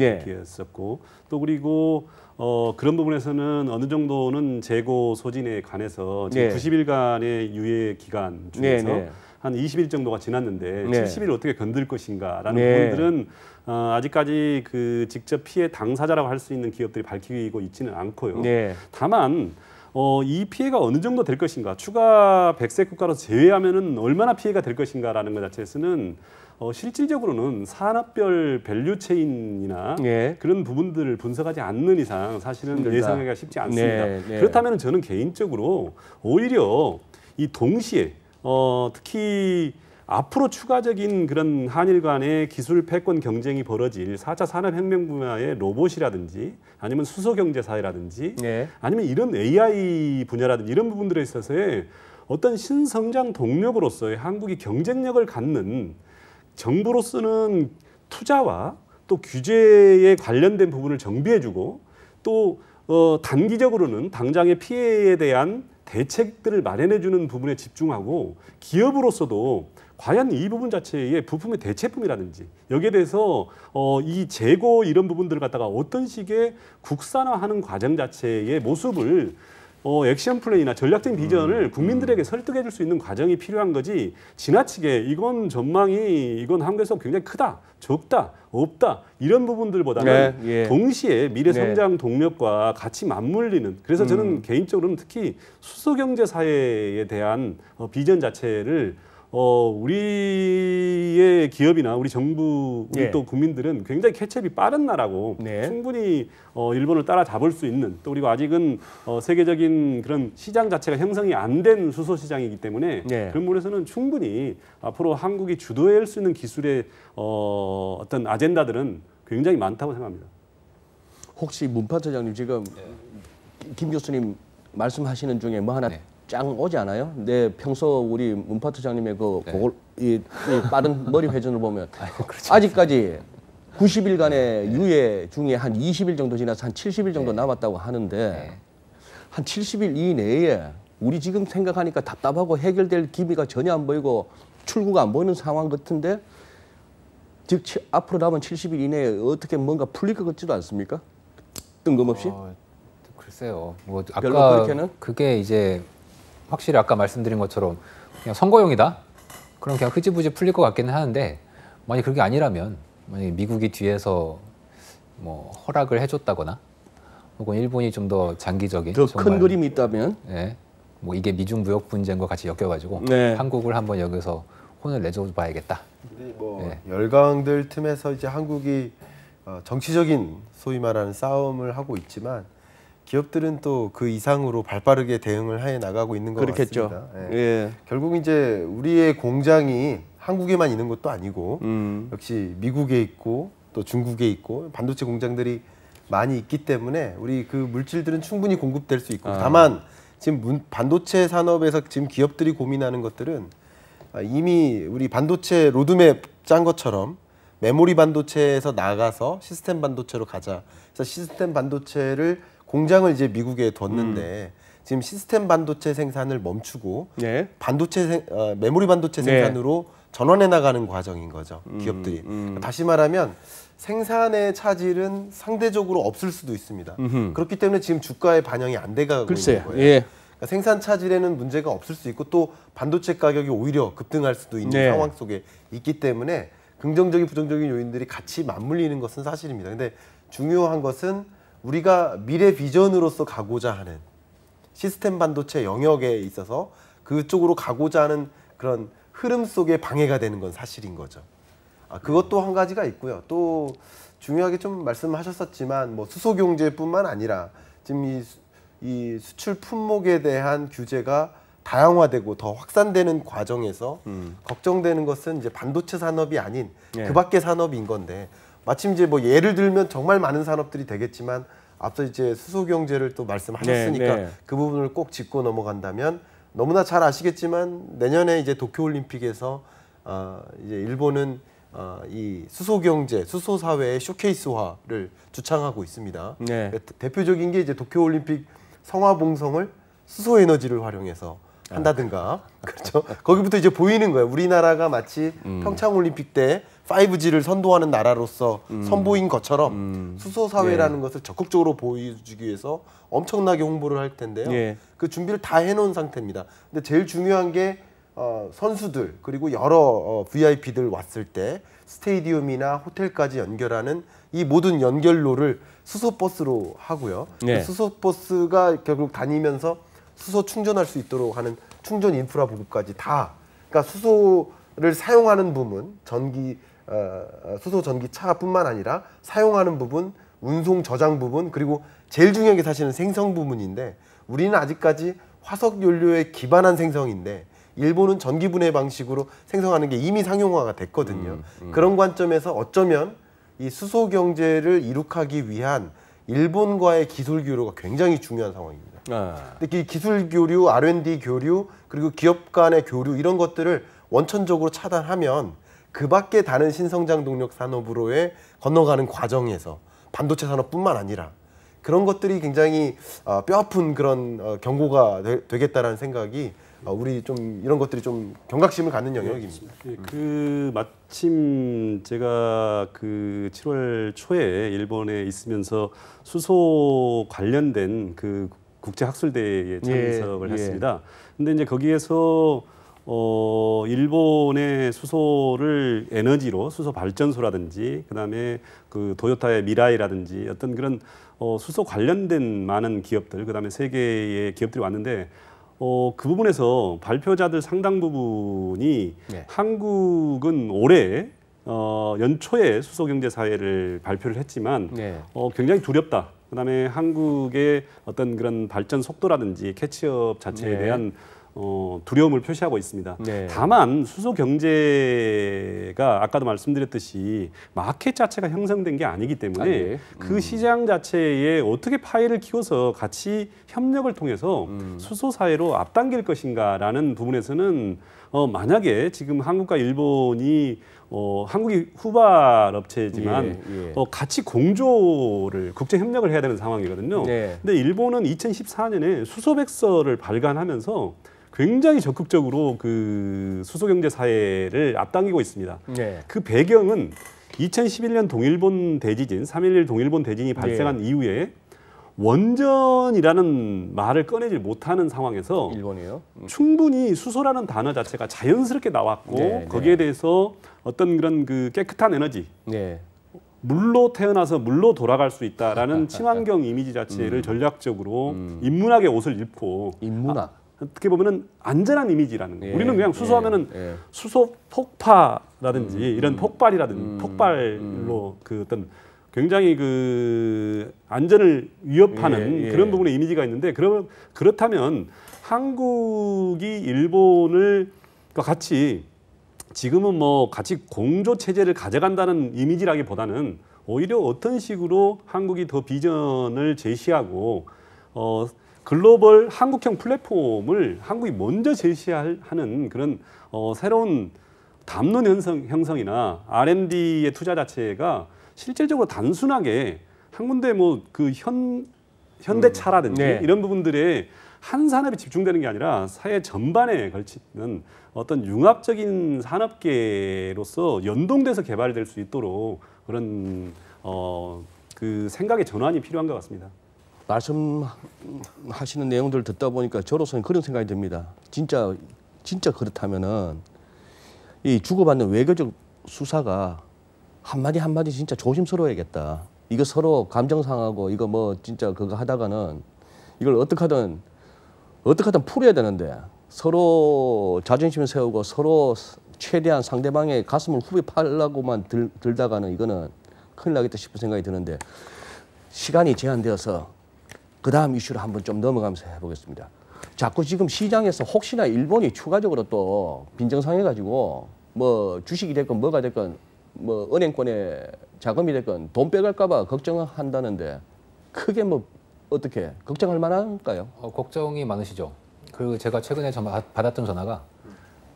네. 또 그리고 어, 그런 부분에서는 어느 정도는 재고 소진에 관해서 지금 네. 90일간의 유예 기간 중에서 네, 네. 한 20일 정도가 지났는데 네. 70일 어떻게 견딜 것인가라는 네. 부분들은 어, 아직까지 그 직접 피해 당사자라고 할 수 있는 기업들이 밝히고 있지는 않고요. 네. 다만 어, 이 피해가 어느 정도 될 것인가 추가 백색 국가로 제외하면은 얼마나 피해가 될 것인가라는 것 자체에서는 어, 실질적으로는 산업별 밸류 체인이나 네. 그런 부분들을 분석하지 않는 이상 사실은 힘들다. 예상하기가 쉽지 네, 않습니다. 네, 네. 그렇다면 저는 개인적으로 오히려 이 동시에 어, 특히 앞으로 추가적인 그런 한일 간의 기술 패권 경쟁이 벌어질 4차 산업혁명 분야의 로봇이라든지 아니면 수소경제 사회라든지 네. 아니면 이런 AI 분야라든지 이런 부분들에 있어서의 어떤 신성장 동력으로서의 한국이 경쟁력을 갖는 정부로서는 투자와 또 규제에 관련된 부분을 정비해주고 또 어, 단기적으로는 당장의 피해에 대한 대책들을 마련해주는 부분에 집중하고 기업으로서도 과연 이 부분 자체의 부품의 대체품이라든지 여기에 대해서 어, 이 재고 이런 부분들을 갖다가 어떤 식의 국산화하는 과정 자체의 모습을 어, 액션 플랜이나 전략적인 비전을 음. 국민들에게 음. 설득해 줄 수 있는 과정이 필요한 거지 지나치게 이건 전망이 이건 한국에서 굉장히 크다 적다 없다 이런 부분들보다는 네, 예. 동시에 미래 네. 성장 동력과 같이 맞물리는 그래서 저는 음. 개인적으로는 특히 수소경제 사회에 대한 어, 비전 자체를 어, 우리의 기업이나 우리 정부, 우리 예. 또 국민들은 굉장히 캐첩이 빠른 나라고 네. 충분히 어, 일본을 따라잡을 수 있는 또 그리고 아직은 어, 세계적인 그런 시장 자체가 형성이 안 된 수소 시장이기 때문에 예. 그런 부분에서는 충분히 앞으로 한국이 주도할 수 있는 기술의 어, 어떤 아젠다들은 굉장히 많다고 생각합니다. 혹시 문파처장님 지금 네. 김 교수님 말씀하시는 중에 뭐 하나 네. 짱 오지 않아요? 내 네, 평소 우리 문파트장님의 그 네. 고글, 이, 이 빠른 머리 회전을 보면 아, 직까지 90일간의 네. 유예 중에 한 20일 정도 지나서 한 70일 정도 네. 남았다고 하는데 네. 한 70일 이내에 우리 지금 생각하니까 답답하고 해결될 기미가 전혀 안 보이고 출구가 안 보이는 상황 같은데 즉 앞으로 남은 70일 이내에 어떻게 뭔가 풀릴 것 같지도 않습니까? 뜬금없이? 어, 글쎄요. 뭐 아까 그게는 그게 이제 확실히 아까 말씀드린 것처럼 그냥 선거용이다. 그럼 그냥 흐지부지 풀릴 것 같기는 하는데 만약 그게 아니라면 만약 미국이 뒤에서 뭐 허락을 해줬다거나 혹은 일본이 좀 더 장기적인 더 큰 그림이 있다면 예, 뭐 이게 미중 무역 분쟁과 같이 엮여가지고 네. 한국을 한번 여기서 혼을 내줘봐야겠다. 뭐 네. 열강들 틈에서 이제 한국이 어, 정치적인 소위 말하는 싸움을 하고 있지만 기업들은 또 그 이상으로 발빠르게 대응을 해 나가고 있는 것 그렇겠죠. 같습니다. 예. 예. 결국 이제 우리의 공장이 한국에만 있는 것도 아니고 음. 역시 미국에 있고 또 중국에 있고 반도체 공장들이 많이 있기 때문에 우리 그 물질들은 충분히 공급될 수 있고 아. 다만 지금 반도체 산업에서 지금 기업들이 고민하는 것들은 아, 이미 우리 반도체 로드맵 짠 것처럼 메모리 반도체에서 나가서 시스템 반도체로 가자. 그래서 시스템 반도체를 공장을 이제 미국에 뒀는데 음. 지금 시스템 반도체 생산을 멈추고 예. 반도체 생, 어, 메모리 반도체 네. 생산으로 전환해 나가는 과정인 거죠 음, 기업들이 음. 그러니까 다시 말하면 생산의 차질은 상대적으로 없을 수도 있습니다 음흠. 그렇기 때문에 지금 주가에 반영이 안 돼가고 글쎄, 있는 거예요 예. 그러니까 생산 차질에는 문제가 없을 수 있고 또 반도체 가격이 오히려 급등할 수도 있는 네. 상황 속에 있기 때문에 긍정적인 부정적인 요인들이 같이 맞물리는 것은 사실입니다 근데 중요한 것은 우리가 미래 비전으로서 가고자 하는 시스템 반도체 영역에 있어서 그쪽으로 가고자 하는 그런 흐름 속에 방해가 되는 건 사실인 거죠. 아, 그것도 한 가지가 있고요. 또 중요하게 좀 말씀하셨었지만 뭐 수소 경제뿐만 아니라 지금 이, 이 수출 품목에 대한 규제가 다양화되고 더 확산되는 과정에서 음. 걱정되는 것은 이제 반도체 산업이 아닌 예. 그 밖의 산업인 건데 마침 이제 뭐 예를 들면 정말 많은 산업들이 되겠지만 앞서 이제 수소 경제를 또 말씀하셨으니까 네, 네. 그 부분을 꼭 짚고 넘어간다면 너무나 잘 아시겠지만 내년에 이제 도쿄 올림픽에서 어 이제 일본은 어, 이 수소 경제, 수소 사회의 쇼케이스화를 주창하고 있습니다. 네. 대표적인 게 이제 도쿄 올림픽 성화봉성을 수소 에너지를 활용해서 한다든가 아. 그렇죠. 거기부터 이제 보이는 거예요. 우리나라가 마치 음. 평창 올림픽 때 5G를 선도하는 나라로서 음. 선보인 것처럼 음. 수소 사회라는 예. 것을 적극적으로 보여주기 위해서 엄청나게 홍보를 할 텐데요. 예. 그 준비를 다 해놓은 상태입니다. 근데 제일 중요한 게 어, 선수들 그리고 여러 어, VIP들 왔을 때 스테디움이나 호텔까지 연결하는 이 모든 연결로를 수소 버스로 하고요. 그 예. 수소 버스가 결국 다니면서 수소 충전할 수 있도록 하는 충전 인프라 부분까지 다. 그러니까 수소를 사용하는 부분 전기 어, 어, 수소 전기차뿐만 아니라 사용하는 부분, 운송 저장 부분 그리고 제일 중요한 게 사실은 생성 부분인데 우리는 아직까지 화석 연료에 기반한 생성인데 일본은 전기 분해 방식으로 생성하는 게 이미 상용화가 됐거든요. 음, 음. 그런 관점에서 어쩌면 이 수소 경제를 이룩하기 위한 일본과의 기술 교류가 굉장히 중요한 상황입니다. 아. 근데 기술 교류, R&D 교류, 그리고 기업 간의 교류 이런 것들을 원천적으로 차단하면 그 밖에 다른 신성장 동력 산업으로의 건너가는 과정에서 반도체 산업뿐만 아니라 그런 것들이 굉장히 어, 뼈아픈 그런 어, 경고가 되, 겠다라는 생각이 어, 우리 좀 이런 것들이 좀 경각심을 갖는 영역입니다. 예, 예 그 마침 제가 그 7월 초에 일본에 있으면서 수소 관련된 그 국제 학술대회에 예, 참석을 예, 했습니다. 예. 근데 이제 거기에서 어, 일본의 수소를 에너지로 수소 발전소라든지 그다음에 그 도요타의 미라이라든지 어떤 그런 어, 수소 관련된 많은 기업들 그다음에 세계의 기업들이 왔는데 어, 그 부분에서 발표자들 상당 부분이 네. 한국은 올해 어, 연초에 수소 경제 사회를 발표를 했지만 네. 어, 굉장히 두렵다. 그다음에 한국의 어떤 그런 발전 속도라든지 캐치업 자체에 네. 대한 어, 두려움을 표시하고 있습니다. 네. 다만 수소 경제가 아까도 말씀드렸듯이 마켓 자체가 형성된 게 아니기 때문에 아, 네. 음. 그 시장 자체에 어떻게 파일을 키워서 같이 협력을 통해서 음. 수소 사회로 앞당길 것인가라는 부분에서는 어, 만약에 지금 한국과 일본이 어, 한국이 후발 업체지만 예, 예. 어, 같이 공조를 국제 협력을 해야 되는 상황이거든요. 네. 근데 일본은 2014년에 수소백서를 발간하면서 굉장히 적극적으로 그 수소경제 사회를 앞당기고 있습니다. 네. 그 배경은 2011년 동일본 대지진, 3.11 동일본 대진이 발생한 네. 이후에 원전이라는 말을 꺼내질 못하는 상황에서 일본이요? 충분히 수소라는 단어 자체가 자연스럽게 나왔고 네, 네, 거기에 대해서 어떤 그런 그 깨끗한 에너지 네. 물로 태어나서 물로 돌아갈 수 있다라는 <laughs> 친환경 이미지 자체를 음. 전략적으로 음. 인문학의 옷을 입고 인문학 아, 어떻게 보면은 안전한 이미지라는 거. 예, 네. 요 우리는 그냥 네. 수소하면은 예. 수소 폭파라든지 음, 이런 폭발이라든지 음. 폭발로 음. 그 어떤 굉장히 그 안전을 위협하는 예, 예. 그런 부분의 이미지가 있는데 그러면 그렇다면 한국이 일본을 그러니까 같이 지금은 뭐 같이 공조 체제를 가져간다는 이미지라기보다는 오히려 어떤 식으로 한국이 더 비전을 제시하고 어 글로벌 한국형 플랫폼을 한국이 먼저 제시하는 그런 어 새로운 담론 형성, 형성이나 R&D의 투자 자체가 실질적으로 단순하게 한 군데 뭐그 현 현대차라든지 음. 네. 이런 부분들에 한 산업에 집중되는 게 아니라 사회 전반에 걸치는 어떤 융합적인 산업계로서 연동돼서 개발될 수 있도록 그런 어, 그 생각의 전환이 필요한 것 같습니다. 말씀하시는 내용들 듣다 보니까 저로서는 그런 생각이 듭니다. 진짜 진짜 그렇다면은 이 주고받는 외교적 수사가 한마디 한마디 진짜 조심스러워야겠다. 이거 서로 감정 상하고 이거 뭐 진짜 그거 하다가는 이걸 어떻게든 어떻게든 풀어야 되는데 서로 자존심을 세우고 서로 최대한 상대방의 가슴을 후벼 팔라고만 들, 들다가는 이거는 큰일 나겠다 싶은 생각이 드는데 시간이 제한되어서 그 다음 이슈로 한번 좀 넘어가면서 해보겠습니다. 자꾸 지금 시장에서 혹시나 일본이 추가적으로 또 빈정상해가지고 뭐 주식이 됐건 뭐가 됐건 뭐 은행권에 자금이 됐건 돈 빼갈까봐 걱정한다는데 크게 뭐 어떻게 걱정할 만한가요? 어, 걱정이 많으시죠. 그리고 제가 최근에 전화, 받았던 전화가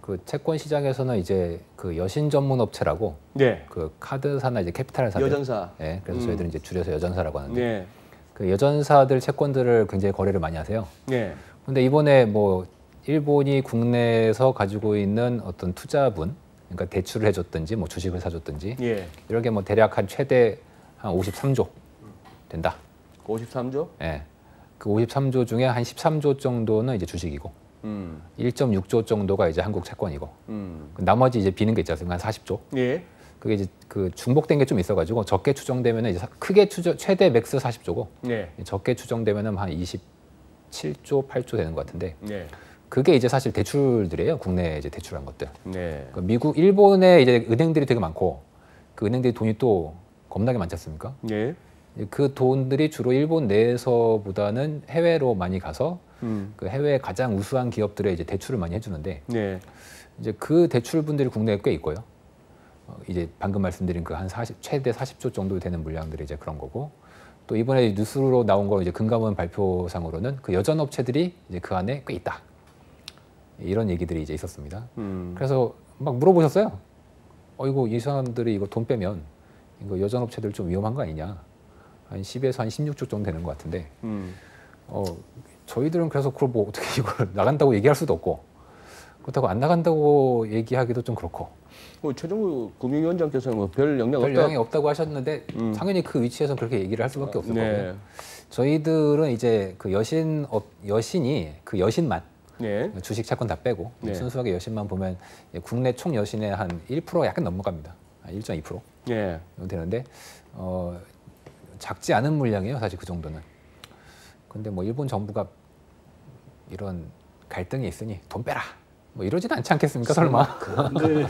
그 채권 시장에서는 이제 그 여신 전문 업체라고 네. 그 카드사나 이제 캐피탈사 여전사. 예. 네, 그래서 저희들은 음. 이제 줄여서 여전사라고 하는데 네. 그 여전사들 채권들을 굉장히 거래를 많이 하세요. 네. 근데 이번에 뭐 일본이 국내에서 가지고 있는 어떤 투자분 그러니까 대출을 해줬든지 뭐 주식을 사줬든지 예. 이렇게 뭐 대략 한 최대 한 53조 된다. 53조? 그 예. 그 53조 중에 한 13조 정도는 이제 주식이고 음. 1.6조 정도가 이제 한국 채권이고 음. 그 나머지 이제 비는 게 있지 않습니까? 한 40조. 예. 그게 이제 그 중복된 게 좀 있어가지고 적게 추정되면 이제 크게 추정 최대 맥스 40조고 예. 적게 추정되면한 27조 8조 되는 것 같은데. 예. 그게 이제 사실 대출들이에요. 국내 이제 대출한 것들. 네. 그 미국, 일본에 이제 은행들이 되게 많고 그 은행들이 돈이 또 겁나게 많지 않습니까? 네. 그 돈들이 주로 일본 내에서보다는 해외로 많이 가서 음. 그 해외 가장 우수한 기업들에 이제 대출을 많이 해주는데 네. 이제 그 대출분들이 국내에 꽤 있고요. 어, 이제 방금 말씀드린 그 한 40, 최대 40조 정도 되는 물량들이 이제 그런 거고 또 이번에 뉴스로 나온 거 이제 금감원 발표상으로는 그 여전 업체들이 이제 그 안에 꽤 있다. 이런 얘기들이 이제 있었습니다. 음. 그래서 막 물어보셨어요. 어 이거 이 사람들이 이거 돈 빼면 이거 여전 업체들 좀 위험한 거 아니냐? 한 10에서 한 16조 정도 되는 것 같은데. 음. 어 저희들은 그래서 그걸 뭐 어떻게 <laughs> 이걸 나간다고 얘기할 수도 없고 그렇다고 안 나간다고 얘기하기도 좀 그렇고. 뭐 최종우 금융위원장께서는 뭐 별 영향 별 없다. 이 없다고 하셨는데 음. 당연히 그 위치에서 그렇게 얘기를 할 수밖에 없을 네. 거고요. 저희들은 이제 그 여신 어, 여신이 그 여신만 예. 주식 채권 다 빼고 예. 순수하게 여신만 보면 국내 총 여신의 한 1% 약간 넘어갑니다. 1.2% 예. 되는데 어, 작지 않은 물량이에요. 사실 그 정도는. 근데 뭐 일본 정부가 이런 갈등이 있으니 돈 빼라 뭐 이러진 않지 않겠습니까 설마? 근데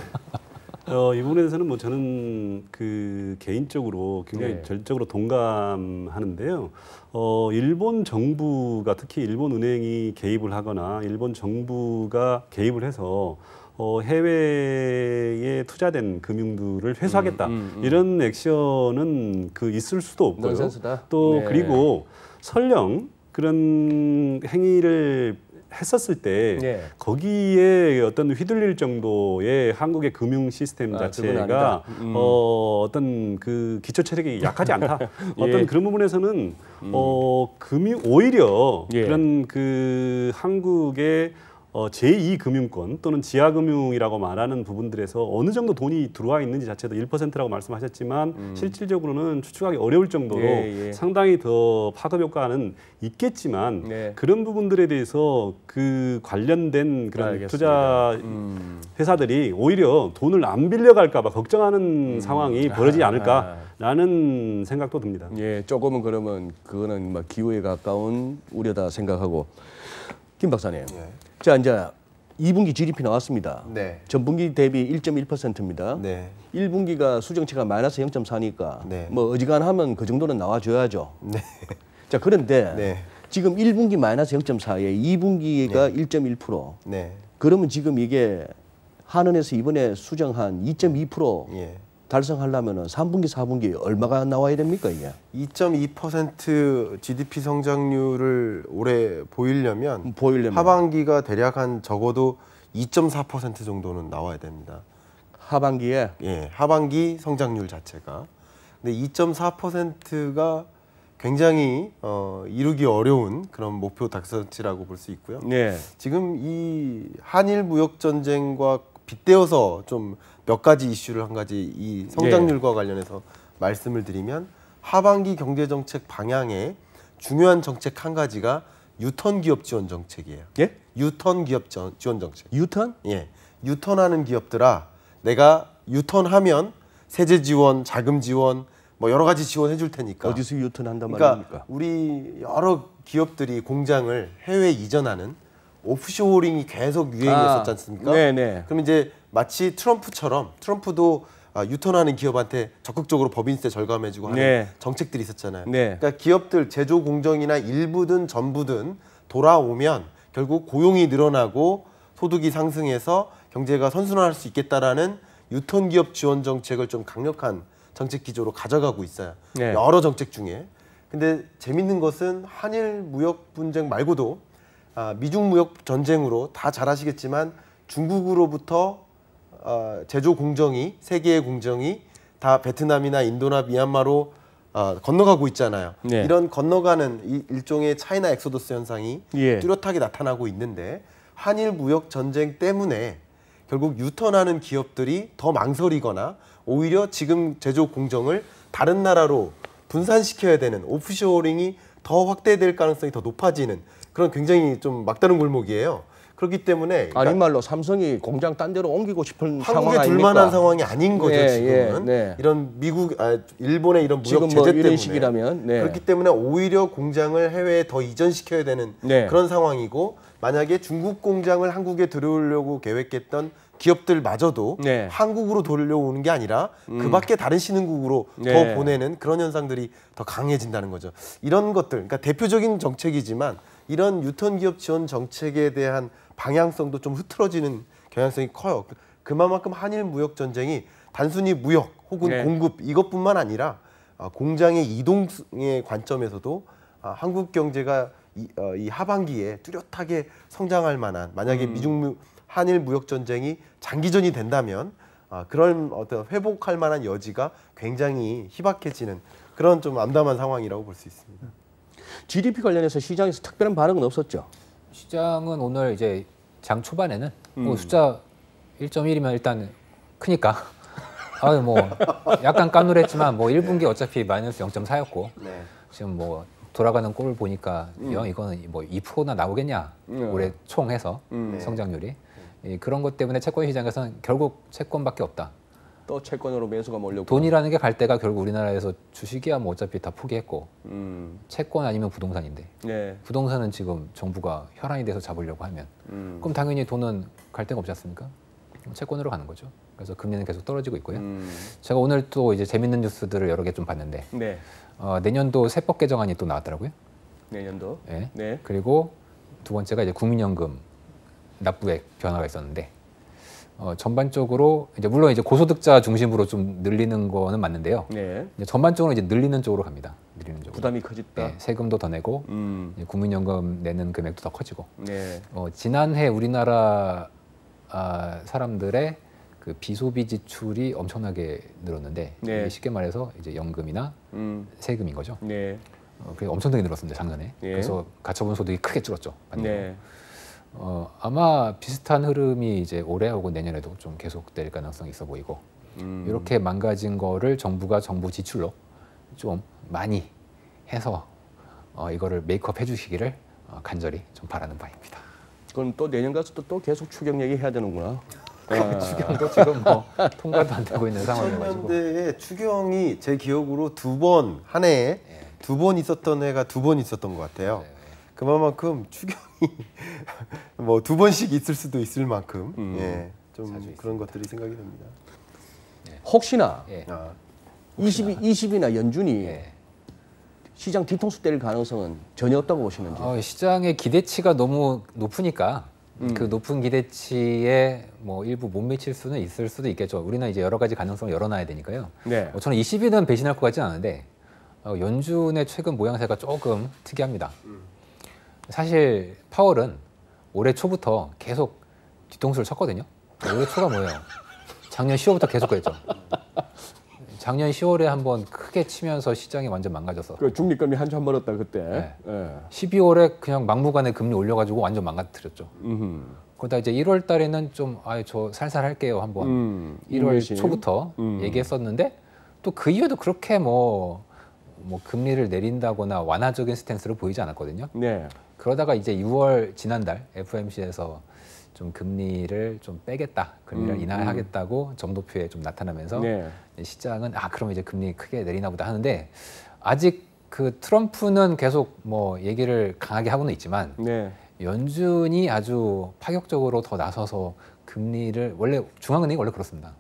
어, 이 부분에 대해서는 뭐 저는 그 개인적으로 굉장히 네. 절적으로 동감하는데요. 어, 일본 정부가 특히 일본 은행이 개입을 하거나 일본 정부가 개입을 해서 어, 해외에 투자된 금융들을 회수하겠다 음, 음, 음. 이런 액션은 그 있을 수도 없고요. 넌센스다. 또 네. 그리고 설령 그런 행위를 했었을 때 예. 거기에 어떤 휘둘릴 정도의 한국의 금융 시스템 아, 자체가 어, 음. 어, 어떤 그 기초 체력이 약하지 않다. <laughs> 예. 어떤 그런 부분에서는 음. 어, 금융 오히려 예. 그런 그 한국의 어, 제2금융권 또는 지하금융이라고 말하는 부분들에서 어느 정도 돈이 들어와 있는지 자체도 1%라고 말씀하셨지만 음. 실질적으로는 추측하기 어려울 정도로 예, 예. 상당히 더 파급 효과는 있겠지만 네. 그런 부분들에 대해서 그 관련된 그런 알겠습니다. 투자 음. 회사들이 오히려 돈을 안 빌려갈까 봐 걱정하는 음. 상황이 벌어지지 않을까 아. 라는 생각도 듭니다. 예, 조금은 그러면 그거는 막 뭐 기후에 가까운 우려다 생각하고 김 박사님. 예. 자, 이제 2분기 GDP 나왔습니다. 네. 전분기 대비 1.1%입니다. 네. 1분기가 수정치가 마이너스 0.4니까 네. 뭐 어지간하면 그 정도는 나와줘야죠. 네. <laughs> 자, 그런데 네. 지금 1분기 마이너스 0.4에 2분기가 네. 1.1%. 네. 그러면 지금 이게 한은에서 이번에 수정한 2.2% 예. 달성하려면 3분기, 4분기 얼마가 나와야 됩니까, 이게? 2.2% GDP 성장률을 올해 보이려면, 음, 보이려면 하반기가 대략 한 적어도 2.4% 정도는 나와야 됩니다. 하반기에? 예, 하반기 성장률 자체가. 근데 2.4%가 굉장히 어, 이루기 어려운 그런 목표 달성치라고 볼 수 있고요. 네. 지금 이 한일 무역 전쟁과 빗대어서 좀몇 가지 이슈를 한 가지 이 성장률과 예. 관련해서 말씀을 드리면 하반기 경제 정책 방향에 중요한 정책 한 가지가 유턴 기업 지원 정책이에요. 예? 유턴 기업 지원 정책. 유턴? 예. 유턴하는 기업들아 내가 유턴하면 세제 지원, 자금 지원 뭐 여러 가지 지원해 줄 테니까 어디서 유턴한단 그러니까 말입니까? 우리 여러 기업들이 공장을 해외 이전하는 오프쇼링이 계속 유행이었었지 아, 않습니까? 아, 네, 네네. 그럼 이제 마치 트럼프처럼 트럼프도 아, 유턴하는 기업한테 적극적으로 법인세 절감해주고 하는 네. 정책들이 있었잖아요. 네. 그러니까 기업들 제조 공정이나 일부든 전부든 돌아오면 결국 고용이 늘어나고 소득이 상승해서 경제가 선순환할 수 있겠다라는 유턴 기업 지원 정책을 좀 강력한 정책 기조로 가져가고 있어요. 네. 여러 정책 중에. 근데 재밌는 것은 한일 무역 분쟁 말고도 아, 미중 무역 전쟁으로 다 잘 아시겠지만 중국으로부터 어, 제조 공정이 세계의 공정이 다 베트남이나 인도나 미얀마로 어, 건너가고 있잖아요. 네. 이런 건너가는 이, 일종의 차이나 엑소더스 현상이 예. 뚜렷하게 나타나고 있는데 한일 무역 전쟁 때문에 결국 유턴하는 기업들이 더 망설이거나 오히려 지금 제조 공정을 다른 나라로 분산시켜야 되는 오프쇼링이 더 확대될 가능성이 더 높아지는 그런 굉장히 좀 막다른 골목이에요. 그렇기 때문에 그러니까 아닌 말로 삼성이 공장 딴 데로 옮기고 싶은 상황 아닙니까? 둘만한 상황이 아닌 예, 거죠 네, 지금은 네, 네. 이런 미국 아, 일본의 이런 무역 뭐 제재 때문에 식이라면, 네. 그렇기 때문에 오히려 공장을 해외에 더 이전시켜야 되는 네. 그런 상황이고 만약에 중국 공장을 한국에 들어오려고 계획했던 기업들마저도 네. 한국으로 돌려오는 게 아니라 음. 그 밖에 다른 신흥국으로 네. 더 보내는 그런 현상들이 더 강해진다는 거죠. 이런 것들, 그러니까 대표적인 정책이지만 이런 유턴 기업 지원 정책에 대한 방향성도 좀 흐트러지는 경향성이 커요. 그만큼 한일 무역 전쟁이 단순히 무역 혹은 네. 공급 이것뿐만 아니라 아, 공장의 이동의 관점에서도 아, 한국 경제가 어, 이, 하반기에 뚜렷하게 성장할 만한 만약에 음. 미중 한일 무역 전쟁이 장기전이 된다면 아, 그런 어떤 회복할 만한 여지가 굉장히 희박해지는 그런 좀 암담한 상황이라고 볼 수 있습니다. GDP 음. 관련해서 시장에서 특별한 반응은 없었죠. 시장은 오늘 이제 장 초반에는 뭐 음. 뭐 숫자 1.1이면 일단 크니까 <laughs> 아유 뭐 약간 까눌했지만 뭐 1분기 어차피 마이너스 0.4였고 네. 지금 뭐 돌아가는 꼴 보니까 음. 이거는 뭐 2%나 나오겠냐 음. 올해 총 해서 음. 네. 성장률이 네. 예, 그런 것 때문에 채권 시장에서는 결국 채권밖에 없다. 또 채권으로 매수가 몰려 고 돈이라는 게 갈 때가 결국 우리나라에서 주식이야 뭐 어차피 다 포기했고 음. 채권 아니면 부동산인데 네. 부동산은 지금 정부가 혈안이 돼서 잡으려고 하면 음. 그럼 당연히 돈은 갈 데가 없지 않습니까? 채권으로 가는 거죠. 그래서 금리는 계속 떨어지고 있고요. 음. 제가 오늘 또 이제 재밌는 뉴스들을 여러 개 좀 봤는데 네. 어, 내년도 세법 개정안이 또 나왔더라고요. 내년도. 네. 네. 그리고 두 번째가 이제 국민연금 납부액 변화가 있었는데 어, 전반적으로 이제 물론 이제 고소득자 중심으로 좀 늘리는 거는 맞는데요. 네. 이제 전반적으로 이제 늘리는 쪽으로 갑니다. 늘리는 쪽으로. 부담이 커졌다. 네, 세금도 더 내고 음. 국민연금 내는 금액도 더 커지고. 네. 어, 지난해 우리나라 아, 사람들의 그 비소비 지출이 엄청나게 늘었는데 네. 쉽게 말해서 이제 연금이나 음. 세금인 거죠. 네. 어, 그게 엄청나게 늘었습니다 작년에. 네. 그래서 가처분 소득이 크게 줄었죠. 반대로. 네. 어, 아마 비슷한 흐름이 이제 올해하고 내년에도 좀 계속될 가능성이 있어 보이고 음. 이렇게 망가진 거를 정부가 정부 지출로 좀 많이 해서 어, 이거를 메이크업 해주시기를 어, 간절히 좀 바라는 바입니다. 그럼 또 내년 가서 또, 또 계속 추경 얘기 해야 되는구나. <laughs> 그 추경도 지금 뭐 통과도 안 되고 있는 상황이어가 2000년대에 추경이 제 기억으로 두 번 한 해에 네. 예. 두번 있었던 해가 두 번 있었던 것 같아요. 네. 그만큼 추경이 <laughs> 뭐 두 번씩 있을 수도 있을 만큼 음, 예, 좀 그런 있습니다. 것들이 생각이 듭니다. 네. 혹시나 예. 아, 20, 20이나 연준이 예. 시장 뒤통수 때릴 가능성은 전혀 없다고 보시는지? 어, 시장의 기대치가 너무 높으니까 음. 그 높은 기대치에 뭐 일부 못 미칠 수는 있을 수도 있겠죠. 우리는 이제 여러 가지 가능성을 열어놔야 되니까요. 네. 어, 저는 20위는 배신할 것 같지는 않은데 어, 연준의 최근 모양새가 조금 특이합니다. 음. 사실 파월은 올해 초부터 계속 뒤통수를 쳤거든요. 그러니까 올해 초가 뭐예요? 작년 10월부터 계속 그랬죠. 작년 10월에 한번 크게 치면서 시장이 완전 망가졌어. 그 중립금리 한참 멀었다 그때. 네. 네. 예. 12월에 그냥 막무가내 금리 올려가지고 완전 망가뜨렸죠. 그러다 이제 1월 달에는 좀 아예 저 살살 할게요 한번 음, 1월 음 초부터 음. 얘기했었는데 또 그 이후에도 그렇게 뭐, 뭐 금리를 내린다거나 완화적인 스탠스를 보이지 않았거든요. 네. 그러다가 이제 6월 지난달 FOMC에서 좀 금리를 좀 빼겠다, 금리를 음, 인하하겠다고 음. 정도표에 좀 나타나면서 네. 시장은 아 그럼 이제 금리 크게 내리나 보다 하는데 아직 그 트럼프는 계속 뭐 얘기를 강하게 하고는 있지만 네. 연준이 아주 파격적으로 더 나서서 금리를 원래 중앙은행이 원래 그렇습니다.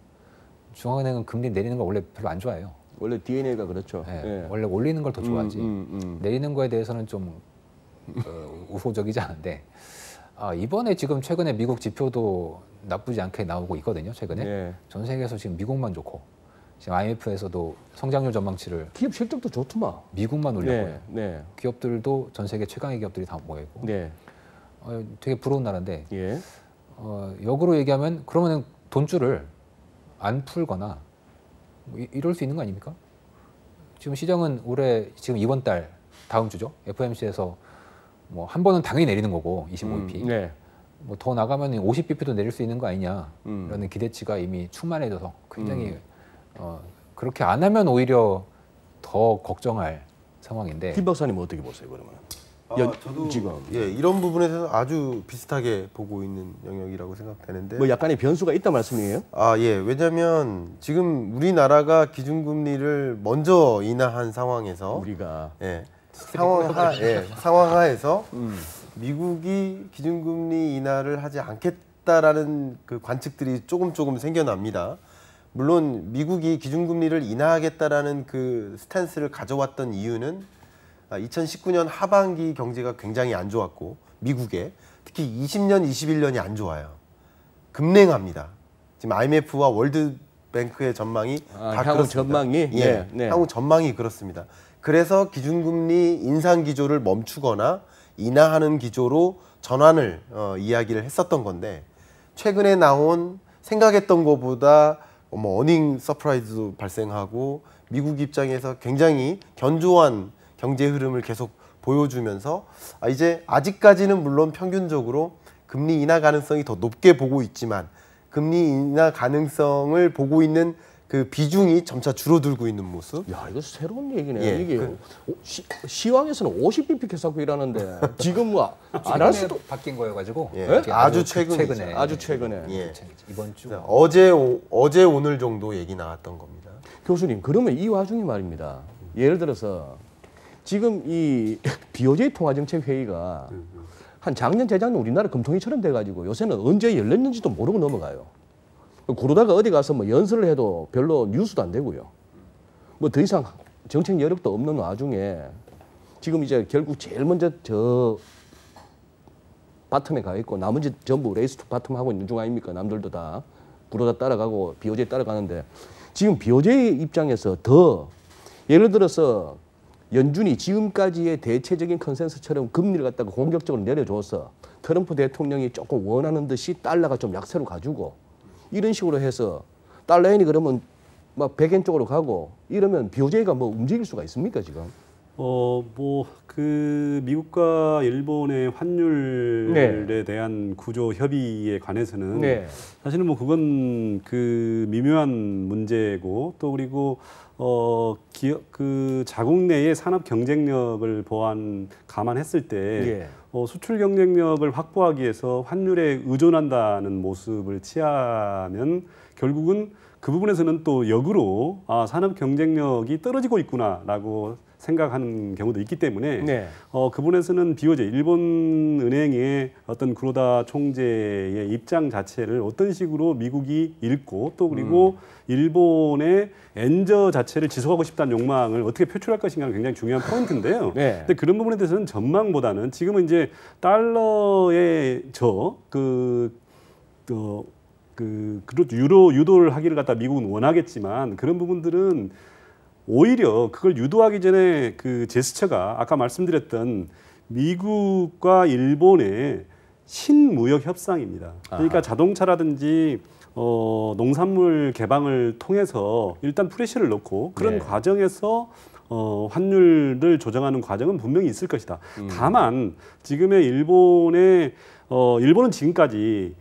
중앙은행은 금리 내리는 걸 원래 별로 안 좋아해요. 원래 DNA가 그렇죠. 네. 네, 원래 올리는 걸 더 좋아하지 음, 음, 음, 음, 내리는 거에 대해서는 좀 어, 우호적이지 않은데 아, 이번에 지금 최근에 미국 지표도 나쁘지 않게 나오고 있거든요. 최근에 예. 전 세계에서 지금 미국만 좋고 지금 IMF에서도 성장률 전망치를 기업 실적도 좋더만 미국만 올렸고요. 네, 네. 기업들도 전 세계 최강의 기업들이 다 모여 있고 네. 어, 되게 부러운 나라인데 예. 어, 역으로 얘기하면 그러면 돈줄을 안 풀거나 뭐 이, 이럴 수 있는 거 아닙니까? 지금 시장은 올해 지금 이번 달 다음 주죠 f m c 에서 뭐한 번은 당연히 내리는 거고 25bp. 음, 네. 뭐 더 나가면 50bp도 내릴 수 있는 거 아니냐라는 음. 기대치가 이미 충만해져서 굉장히 음. 어, 그렇게 안 하면 오히려 더 걱정할 상황인데. 김 박사님 어떻게 보세요 그러면? 아, 연, 저도 지금 예 이런 부분에서 아주 비슷하게 보고 있는 영역이라고 생각되는데 뭐 약간의 변수가 있다 말씀이에요? 아예왜냐면 지금 우리나라가 기준금리를 먼저 인하한 상황에서 우리가 예 상황하 예, 상황하에서 음. 미국이 기준금리 인하를 하지 않겠다라는 그 관측들이 조금 조금 생겨납니다. 물론 미국이 기준금리를 인하하겠다라는 그 스탠스를 가져왔던 이유는 2019년 아, 하반기 경제가 굉장히 안 좋았고 미국에 특히 20년, 21년이 안 좋아요. 급냉합니다. 지금 IMF와 월드뱅크의 전망이 아, 다 향후 그렇습니다. 전망이 예, 네, 네. 향후 전망이 그렇습니다. 그래서 기준금리 인상 기조를 멈추거나 인하하는 기조로 전환을 어, 이야기를 했었던 건데 최근에 나온 생각했던 것보다 뭐 어닝 서프라이즈도 발생하고 미국 입장에서 굉장히 견조한 경제 흐름을 계속 보여주면서 아 이제 아직까지는 물론 평균적으로 금리 인하 가능성이 더 높게 보고 있지만 금리 인하 가능성을 보고 있는 그 비중이 점차 줄어들고 있는 모습. 야 이거 새로운 얘기네 예, 이게 그, 시, 왕에서는 50bp 계산 일하는데 지금 뭐안할 수도 바뀐 거여가지고 예. 네? 아주, 그 최근 최근에 아주 최근에 예. 이번 주 어제 오, 어제 오늘 정도 얘기 나왔던 겁니다. 교수님 그러면 이 와중에 말입니다. 예를 들어서 지금 이 <laughs> BOJ 통화정책 회의가 음, 음. 한 작년 재작년 우리나라 금통위처럼 돼가지고 요새는 언제 열렸는지도 모르고 넘어가요. 그러다가 어디 가서 뭐 연설을 해도 별로 뉴스도 안 되고요. 뭐 더 이상 정책 여력도 없는 와중에 지금 이제 결국 제일 먼저 저 바텀에 가 있고 나머지 전부 레이스 투 바텀 하고 있는 중 아닙니까? 남들도 다 구로다 따라가고 비오제 따라가는데 지금 비오제 입장에서 더 예를 들어서 연준이 지금까지의 대체적인 컨센서처럼 금리를 갖다가 공격적으로 내려줘서 트럼프 대통령이 조금 원하는 듯이 달러가 좀 약세로 가지고 이런 식으로 해서 딸라인이 그러면 막 백엔 쪽으로 가고 이러면 BOJ가 뭐 움직일 수가 있습니까 지금? 어, 뭐, 그, 미국과 일본의 환율에 네. 대한 구조 협의에 관해서는 네. 사실은 뭐 그건 그 미묘한 문제고 또 그리고 어, 기업, 그 자국 내의 산업 경쟁력을 보완, 감안했을 때 예. 어, 수출 경쟁력을 확보하기 위해서 환율에 의존한다는 모습을 취하면 결국은 그 부분에서는 또 역으로 아, 산업 경쟁력이 떨어지고 있구나라고 생각하는 경우도 있기 때문에 네. 어, 그 부분에서는 비오제 일본 은행의 어떤 구로다 총재의 입장 자체를 어떤 식으로 미국이 읽고 또 그리고 음. 일본의 엔저 자체를 지속하고 싶다는 욕망을 어떻게 표출할 것인가는 굉장히 중요한 포인트인데요. 네. 근데 그런 부분에 대해서는 전망보다는 지금은 이제 달러의 저그 어, 그, 유로 유도를 하기를 갖다 미국은 원하겠지만 그런 부분들은 오히려 그걸 유도하기 전에 그 제스처가 아까 말씀드렸던 미국과 일본의 신무역 협상입니다. 그러니까 아. 자동차라든지 어, 농산물 개방을 통해서 일단 프레시를 넣고 그런 네. 과정에서 어, 환율을 조정하는 과정은 분명히 있을 것이다. 음. 다만 지금의 일본의 어, 일본은 지금까지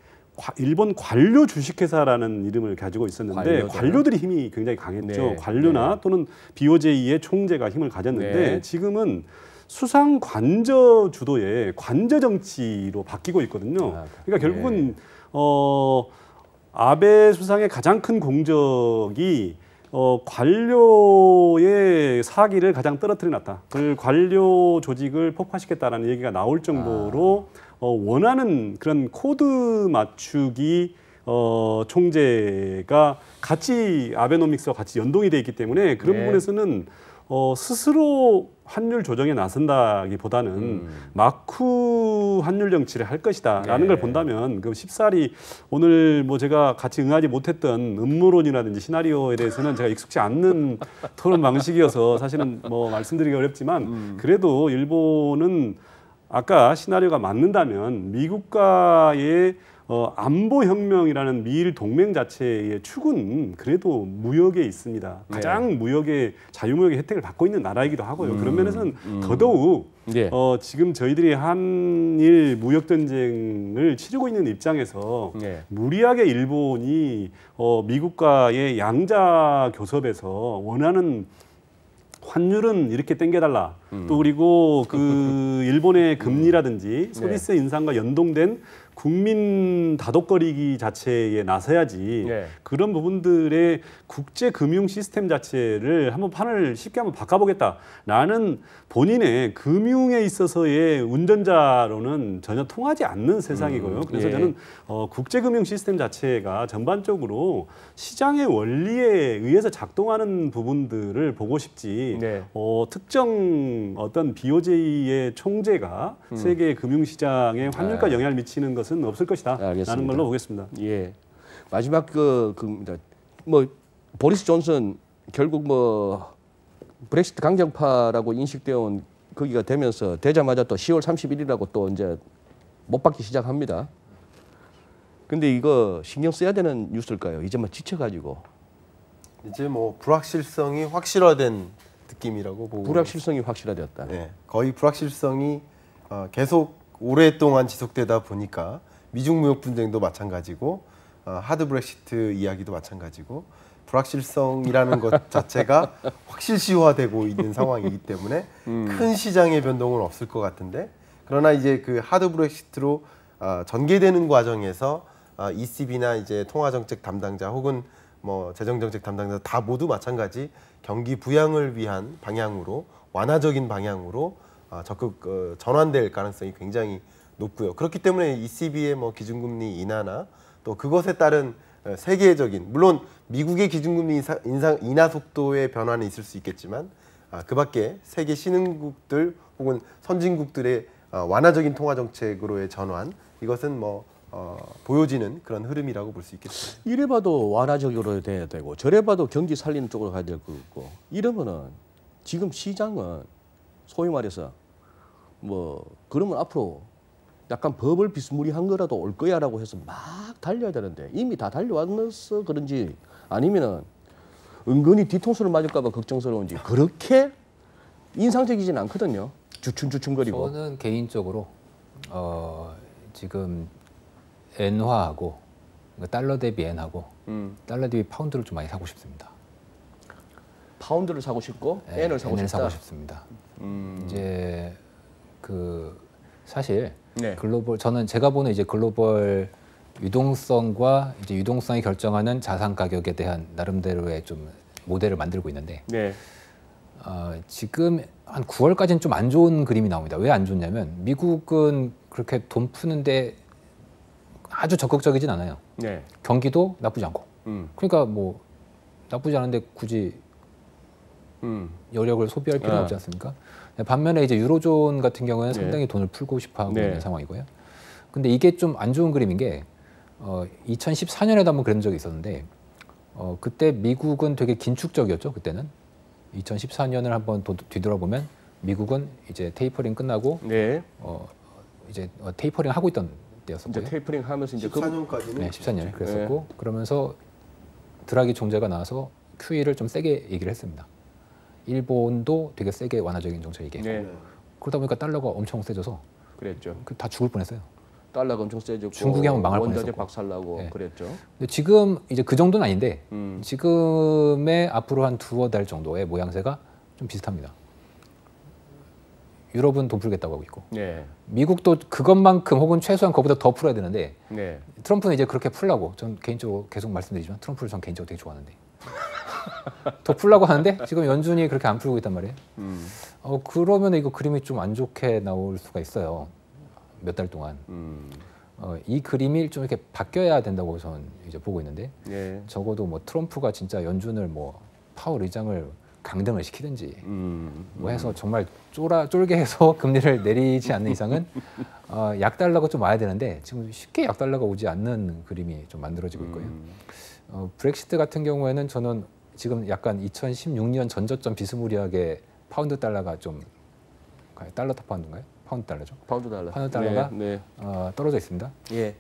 일본 관료 주식회사라는 이름을 가지고 있었는데 관료들이 힘이 굉장히 강했죠. 네, 관료나 네. 또는 BOJ의 총재가 힘을 가졌는데 네. 지금은 수상 관저 주도의 관저 정치로 바뀌고 있거든요. 아, 그, 그러니까 결국은 네. 어 아베 수상의 가장 큰 공적이 어, 관료의 사기를 가장 떨어뜨려 놨다. 그 관료 조직을 폭파시켰다라는 얘기가 나올 정도로 아. 어, 원하는 그런 코드 맞추기 어, 총재가 같이 아베노믹스와 같이 연동이 돼 있기 때문에 그런 네. 부분에서는 어, 스스로 환율 조정에 나선다기보다는 음. 마쿠 환율 정치를 할 것이다라는 네. 걸 본다면 그십사리 오늘 뭐 제가 같이 응하지 못했던 음모론이라든지 시나리오에 대해서는 제가 익숙치 않는 토론 방식이어서 사실은 뭐 말씀드리기 어렵지만 음. 그래도 일본은 아까 시나리오가 맞는다면 미국과의 어, 안보혁명이라는 미일 동맹 자체의 축은 그래도 무역에 있습니다. 네. 가장 네. 무역의 자유무역의 혜택을 받고 있는 나라이기도 하고요. 음, 그런 면에서는 음. 더더욱 네. 어, 지금 저희들이 한일 무역 전쟁을 치르고 있는 입장에서 네. 무리하게 일본이 어, 미국과의 양자 교섭에서 원하는 환율은 이렇게 땡겨달라. 음. 또 그리고 그 <laughs> 일본의 금리라든지 소비세 네. 인상과 연동된 국민 다독거리기 자체에 나서야지 네. 그런 부분들의 국제 금융 시스템 자체를 한번 판을 쉽게 한번 바꿔보겠다라는 본인의 금융에 있어서의 운전자로는 전혀 통하지 않는 세상이고요. 음, 그래서 예. 저는 어, 국제 금융 시스템 자체가 전반적으로 시장의 원리에 의해서 작동하는 부분들을 보고 싶지 네. 어, 특정 어떤 BOJ의 총재가 음. 세계 금융 시장에 환율과 아. 영향을 미치는 것 것은 없을 것이다. 네, 라는 걸로 보겠습니다. 예. 마지막 그, 그, 뭐, 보리스 존슨 결국 뭐, 브렉시트 강경파라고 인식되어 온 거기가 되면서 되자마자 또 10월 31일이라고 또 이제 못 받기 시작합니다. 근데 이거 신경 써야 되는 뉴스일까요? 이제 막 지쳐가지고. 이제 뭐 불확실성이 확실화된 느낌이라고 보고. 불확실성이 확실화되었다. 네, 거의 불확실성이 어, 계속 오랫동안 지속되다 보니까 미중 무역 분쟁도 마찬가지고 어, 하드 브렉시트 이야기도 마찬가지고 불확실성이라는 것 <laughs> 자체가 확실시화되고 있는 상황이기 때문에 음. 큰 시장의 변동은 없을 것 같은데 그러나 이제 그 하드 브렉시트로 어, 전개되는 과정에서 어, ECB나 이제 통화정책 담당자 혹은 뭐 재정정책 담당자 다 모두 마찬가지 경기 부양을 위한 방향으로 완화적인 방향으로 아, 적극 어, 전환될 가능성이 굉장히 높고요. 그렇기 때문에 ECB의 뭐 기준금리 인하나 또 그것에 따른 어, 세계적인 물론 미국의 기준금리 인상 인하 속도의 변화는 있을 수 있겠지만 아, 그밖에 세계 신흥국들 혹은 선진국들의 어, 완화적인 통화 정책으로의 전환 이것은 뭐 어, 보여지는 그런 흐름이라고 볼 수 있겠습니다. 이래 봐도 완화적으로 돼야 되고 저래 봐도 경기 살리는 쪽으로 가야 될 거고 이러면은 지금 시장은 소위 말해서 뭐 그러면 앞으로 약간 법을 비스무리한 거라도 올 거야라고 해서 막 달려야 되는데 이미 다 달려왔어서 그런지 아니면은 은근히 뒤통수를 맞을까봐 걱정스러운지 그렇게 인상적이진 않거든요. 주춤주춤거리고. 저는 개인적으로 어, 지금 엔화하고 그러니까 달러 대비 엔하고 음. 달러 대비 파운드를 좀 많이 사고 싶습니다. 파운드를 사고 싶고 네, 엔을 사고, 사고 싶습니다. 음. 이제 그 사실 네. 글로벌 저는 제가 보는 이제 글로벌 유동성과 이제 유동성이 결정하는 자산 가격에 대한 나름대로의 좀 모델을 만들고 있는데 네. 어, 지금 한 9월까지는 좀 안 좋은 그림이 나옵니다. 왜 안 좋냐면 미국은 그렇게 돈 푸는데 아주 적극적이진 않아요. 네. 경기도 나쁘지 않고. 음. 그러니까 뭐 나쁘지 않은데 굳이 음. 여력을 소비할 필요는 아. 없지 않습니까? 반면에 이제 유로존 같은 경우에는 네. 상당히 돈을 풀고 싶어 하고 네. 있는 상황이고요. 근데 이게 좀 안 좋은 그림인 게 어, 2014년에도 한 번 그런 적이 있었는데 어, 그때 미국은 되게 긴축적이었죠. 그때는 2014년을 한번 도, 뒤돌아보면 미국은 이제 테이퍼링 끝나고 네. 어, 이제 어, 테이퍼링 하고 있던 때였었고요. 이제 테이퍼링 하면서 이제 14년까지는 그 네, 14년 그랬었고 네. 그러면서 드라기 총재가 나와서 QE를 좀 세게 얘기를 했습니다. 일본도 되게 세게 완화적인 정책 얘기 네. 그러다 보니까 달러가 엄청 세져서 그랬죠. 그 다 죽을 뻔했어요. 달러가 엄청 세졌고 중국이 한번 망할 뻔했었고 박살나고 네. 그랬죠. 근데 지금 이제 그 정도는 아닌데 음. 지금의 앞으로 한 두어 달 정도의 모양새가 좀 비슷합니다. 유럽은 돈 풀겠다고 하고 있고 네. 미국도 그것만큼 혹은 최소한 그보다 더 풀어야 되는데 네. 트럼프는 이제 그렇게 풀라고 전 개인적으로 계속 말씀드리지만 트럼프를 전 개인적으로 되게 좋아하는데 더 풀라고 하는데 지금 연준이 그렇게 안 풀고 있단 말이에요. 음. 어, 그러면 이거 그림이 좀 안 좋게 나올 수가 있어요. 몇 달 동안. 음. 어, 이 그림이 좀 이렇게 바뀌어야 된다고 저는 이제 보고 있는데 예. 적어도 뭐 트럼프가 진짜 연준을 뭐 파월 의장을 강등을 시키든지 음, 뭐 해서 정말 쫄아 쫄게 해서 <laughs> 금리를 내리지 않는 이상은 어, 약달라고좀 와야 되는데 지금 쉽게 약달라고 오지 않는 그림이 좀 만들어지고 있고요. 음. 어, 브렉시트 같은 경우에는 저는 지금 약간 2016년 전저점 비스무리하게 파운드 달러가 좀 달러 타파한건가요 파운드 달러죠. 파운드 달러. 파운드 달러가 네, 네. 어, 떨어져 있습니다. 예.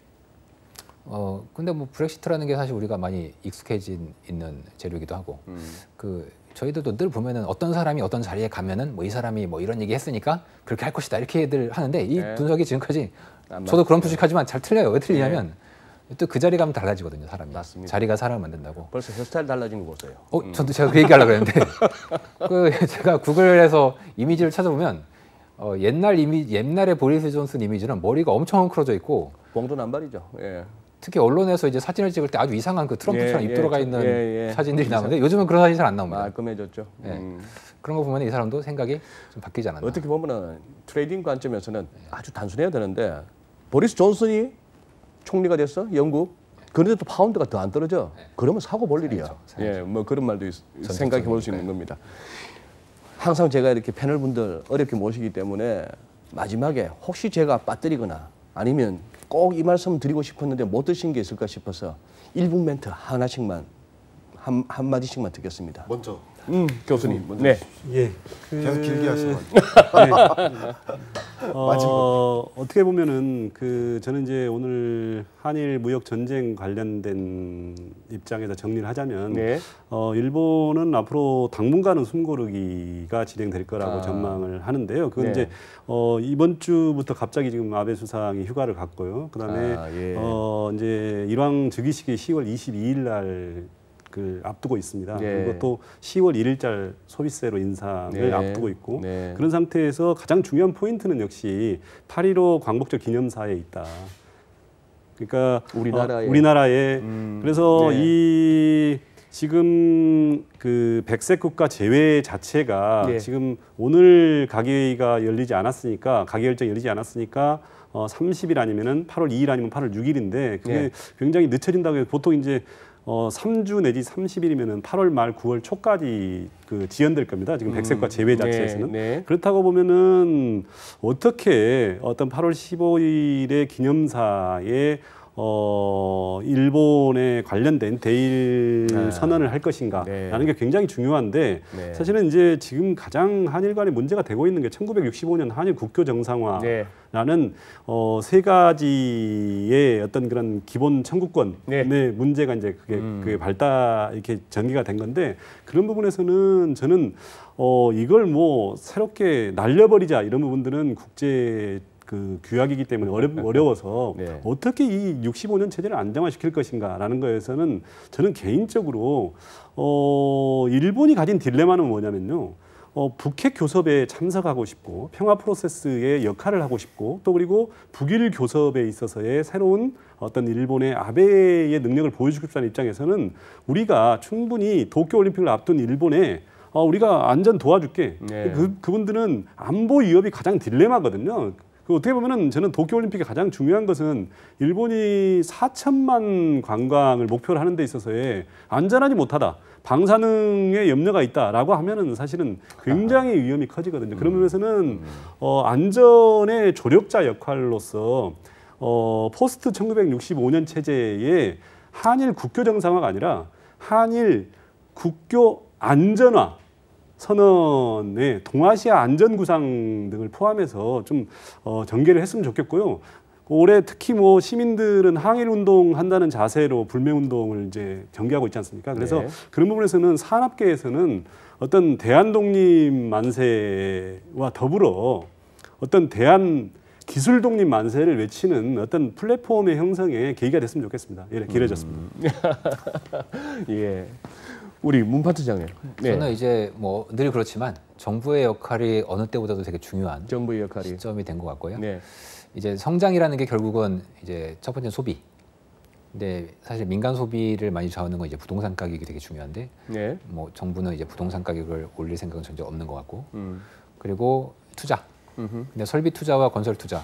어 근데 뭐 브렉시트라는 게 사실 우리가 많이 익숙해진 있는 재료이기도 하고 음. 그 저희들도 늘 보면은 어떤 사람이 어떤 자리에 가면은 뭐 이 사람이 뭐 이런 얘기 했으니까 그렇게 할 것이다 이렇게들 하는데 이 네. 분석이 지금까지 아, 저도 그런 네. 분석하지만 잘 틀려요 왜 틀리냐면 네. 또그 자리 가면 달라지거든요, 사람이. 맞습니다. 자리가 사람을 만든다고. 벌써 헤어스타일 달라지거 보세요. 어, 음. 저도 제가 그 얘기하려고 했는데 <laughs> 그 제가 구글에서 이미지를 찾아보면 어, 옛날 이미 옛날의 보리스 존슨 이미지는 머리가 엄청 헝클어져 있고 봉도 난발이죠. 예. 특히 언론에서 이제 사진을 찍을 때 아주 이상한 그 트럼프처럼 예, 입 들어가 예, 있는 예, 예. 사진들이 나오는데 요즘은 그런 사진 잘안 나옵니다. 말끔해졌죠. 예. 음. 그런 거 보면 이 사람도 생각이 좀 바뀌지 않았나. 어떻게 보면 트레이딩 관점에서는 아주 단순해야 되는데 보리스 존슨이 총리가 됐어? 영국? 그런데 또 파운드가 더 안 떨어져. 네. 그러면 사고 볼 일이야. 예, 뭐 그런 말도 생각해 볼 수 있는 네. 겁니다. 항상 제가 이렇게 패널 분들 어렵게 모시기 때문에 마지막에 혹시 제가 빠뜨리거나 아니면 꼭 이 말씀 드리고 싶었는데 못 드신 게 있을까 싶어서 1분 멘트 하나씩만 한, 한마디씩만 듣겠습니다. 먼저 음, 교수님. 음, 먼저. 네. 예. 그... 계속 길게 하셔가지고. <laughs> 네. 어, 어떻게 보면은 그 저는 이제 오늘 한일 무역 전쟁 관련된 입장에서 정리를 하자면 네. 어, 일본은 앞으로 당분간은 숨고르기가 진행될 거라고 아. 전망을 하는데요. 그건 네. 이제 어, 이번 주부터 갑자기 지금 아베 수상이 휴가를 갔고요. 그다음에 아, 예. 어, 이제 일왕 즉위식이 10월 22일 날그 앞두고 있습니다. 네. 그리고 또 10월 1일 소비세로 인상을 네. 앞두고 있고 네. 그런 상태에서 가장 중요한 포인트는 역시 8.15 광복절 기념사에 있다. 그러니까 우리나라에, 어, 우리나라에 음, 그래서 네. 이 지금 그 백색 국가 제외 자체가 예. 지금 오늘 가계가 열리지 않았으니까 가계 열정 열리지 않았으니까 어 30일 아니면은 8월 2일 아니면 8월 6일인데 그게 예. 굉장히 늦춰진다고 해서 보통 이제 어, 3주 내지 30일이면은 8월 말 9월 초까지 그 지연될 겁니다. 지금 음, 백색과 제외 네, 자체에서는. 음, 네, 네. 그렇다고 보면은 어떻게 어떤 8월 15일의 기념사에 어, 일본에 관련된 대일 네. 선언을 할 것인가라는 네. 게 굉장히 중요한데 네. 사실은 이제 지금 가장 한일 간의 문제가 되고 있는 게 1965년 한일 국교 정상화라는 네. 어, 세 가지의 어떤 그런 기본 청구권 의 네. 문제가 이제 그게, 음. 그게 발달 이렇게 전개가 된 건데 그런 부분에서는 저는 어, 이걸 뭐 새롭게 날려버리자 이런 부분들은 국제 그 규약이기 때문에 어려, <laughs> 어려 워서 네. 어떻게 이 65년 체제를 안정화시킬 것인가라는 거에서는 저는 개인적으로 어 일본이 가진 딜레마는 뭐냐면요. 어, 북핵 교섭에 참석하고 싶고 평화 프로세스의 역할을 하고 싶고 또 그리고 북일 교섭에 있어서의 새로운 어떤 일본의 아베의 능력을 보여주고 싶다는 입장에서는 우리가 충분히 도쿄올림픽을 앞둔 일본에 어, 우리가 안전 도와줄게. 네. 그, 그분들은 안보 위협이 가장 딜레마거든요. 그 어떻게 보면은 저는 도쿄올림픽의 가장 중요한 것은 일본이 4천만 관광을 목표로 하는 데 있어서의 안전하지 못하다. 방사능에 염려가 있다라고 하면은 사실은 굉장히 위험이 커지거든요. 그런 음. 면에서는 음. 어, 안전의 조력자 역할로서 어, 포스트 1965년 체제의 한일 국교 정상화가 아니라 한일 국교 안전화 선언에 동아시아 안전구상 등을 포함해서 좀 어, 전개를 했으면 좋겠고요. 올해 특히 뭐 시민들은 항일 운동 한다는 자세로 불매 운동을 이제 전개하고 있지 않습니까? 그래서 네. 그런 부분에서는 산업계에서는 어떤 대한 독립 만세와 더불어 어떤 대한 기술 독립 만세를 외치는 어떤 플랫폼의 형성에 계기가 됐으면 좋겠습니다. 예, 길어졌습니다. 음. <laughs> 예. 우리 문파트장님. 네. 저는 이제 뭐 늘 그렇지만 정부의 역할이 어느 때보다도 되게 중요한 정부의 역할이 시점이 된 것 같고요. 네. 이제 성장이라는 게 결국은 이제 첫 번째 소비. 근데 사실 민간 소비를 많이 좌우하는 건 이제 부동산 가격이 되게 중요한데, 네. 뭐 정부는 이제 부동산 가격을 올릴 생각은 전혀 없는 것 같고, 음. 그리고 투자. 음흠. 근데 설비 투자와 건설 투자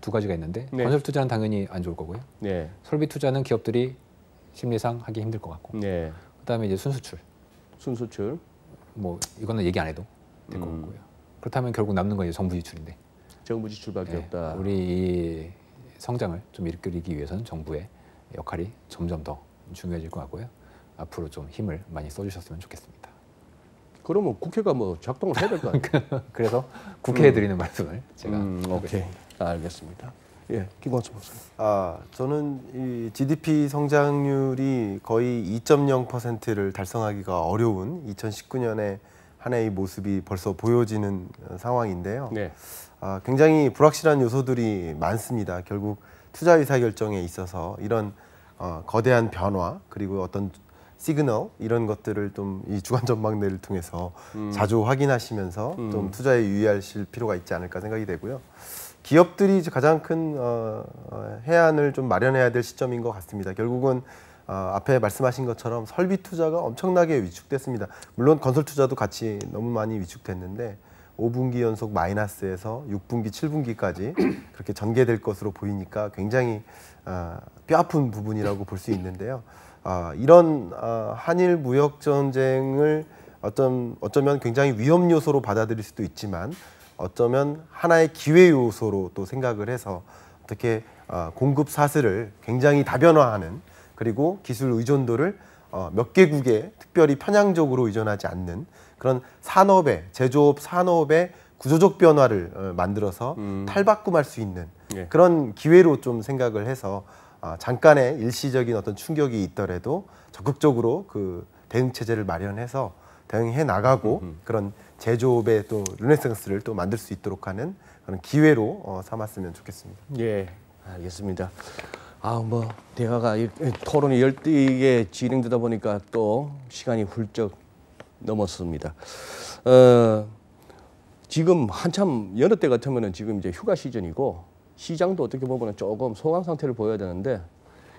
두 가지가 있는데 네. 건설 투자는 당연히 안 좋을 거고요. 네. 설비 투자는 기업들이 심리상 하기 힘들 것 같고 네. 그다음에 이제 순수출. 순수출. 뭐 이거는 얘기 안 해도 될것 음. 같고요. 그렇다면 결국 남는 건 이제 정부 지출인데. 정부 지출밖에 네, 예, 없다. 우리 성장을 좀 일으키기 위해서는 정부의 역할이 점점 더 중요해질 것 같고요. 앞으로 좀 힘을 많이 써주셨으면 좋겠습니다. 그러면 국회가 뭐 작동을 해야 될 거 아니에요? <laughs> 그래서 국회에 음. 드리는 음. 말씀을 제가 음, 오케이. 알겠습니다. 예, 김광수 박사님. 아, 저는 이 GDP 성장률이 거의 2.0%를 달성하기가 어려운 2019년에 한 해의 모습이 벌써 보여지는 어, 상황인데요. 네. 아, 굉장히 불확실한 요소들이 많습니다. 결국 투자 의사결정에 있어서 이런 어, 거대한 변화 그리고 어떤 시그널 이런 것들을 좀 이 주간 전망대를 통해서 음. 자주 확인하시면서 음. 좀 투자에 유의하실 필요가 있지 않을까 생각이 되고요. 기업들이 가장 큰 어, 어, 해안을 좀 마련해야 될 시점인 것 같습니다. 결국은 어, 앞에 말씀하신 것처럼 설비 투자가 엄청나게 위축됐습니다. 물론 건설 투자도 같이 너무 많이 위축됐는데 5분기 연속 마이너스에서 6분기, 7분기까지 <clears throat> 그렇게 전개될 것으로 보이니까 굉장히 어, 뼈아픈 부분이라고 볼 수 있는데요. 어, 이런 어, 한일 무역 전쟁을 어떤 어쩌면 굉장히 위험 요소로 받아들일 수도 있지만 어쩌면 하나의 기회 요소로 또 생각을 해서 어떻게 어, 공급 사슬을 굉장히 다변화하는 그리고 기술 의존도를 어, 몇 개국에 특별히 편향적으로 의존하지 않는 그런 산업의 제조업 산업의 구조적 변화를 어, 만들어서 음. 탈바꿈할 수 있는 예. 그런 기회로 좀 생각을 해서 잠깐의 일시적인 어떤 충격이 있더라도 적극적으로 그 대응 체제를 마련해서 대응해 나가고 음, 음 그런 제조업의 또 르네상스를 또 만들 수 있도록 하는 그런 기회로 어, 삼았으면 좋겠습니다. 예, 알겠습니다. 아, 뭐 대화가 토론이 열띠게 진행되다 보니까 또 시간이 훌쩍 넘었습니다. 어, 지금 한참 여느 때 같으면은 지금 이제 휴가 시즌이고 시장도 어떻게 보면 조금 소강 상태를 보여야 되는데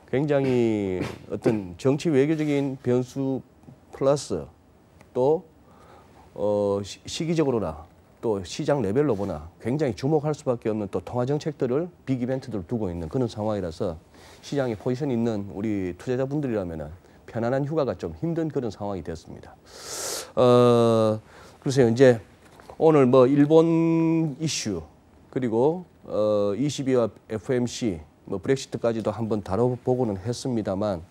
굉장히 어떤 정치 외교적인 변수 플러스 또 어, 시기적으로나 또 시장 레벨로 보나 굉장히 주목할 수밖에 없는 또 통화 정책들을 빅 이벤트들을 두고 있는 그런 상황이라서 시장에 포지션 있는 우리 투자자분들이라면 편안한 휴가가 좀 힘든 그런 상황이 됐습니다. 어, 그래서 이제 오늘 뭐 일본 이슈 그리고 어, e c 와 FMC 뭐 브렉시트까지도 한번 다뤄보고는 했습니다만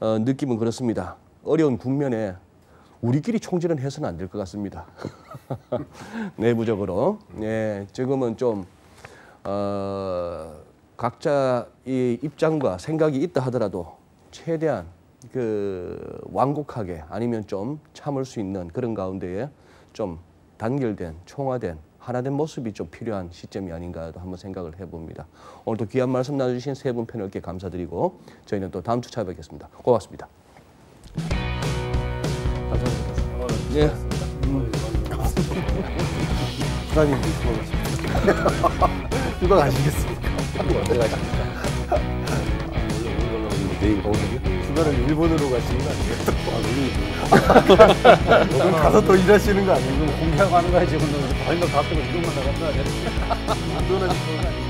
어, 느낌은 그렇습니다. 어려운 국면에 우리끼리 총질은 해서는 안 될 것 같습니다. <laughs> 내부적으로. 예, 지금은 좀, 어, 각자 이 입장과 생각이 있다 하더라도 최대한 그 완곡하게 아니면 좀 참을 수 있는 그런 가운데에 좀 단결된, 총화된, 하나된 모습이 좀 필요한 시점이 아닌가 도 한번 생각을 해봅니다. 오늘도 귀한 말씀 나눠주신 세 분 패널께 감사드리고 저희는 또 다음 주 찾아뵙겠습니다. 고맙습니다. 예. 부장님 휴가 휴가 가시겠습니까? 언제 가십니까? 휴가를 일본으로 가시는 거 아니에요? 아, 그럼 가서 또 일하시는 거 아니에요? 공개하고 하는 거야 지금. 벌면 가끔 운동만 나간다. 운동하는 거 아니에요?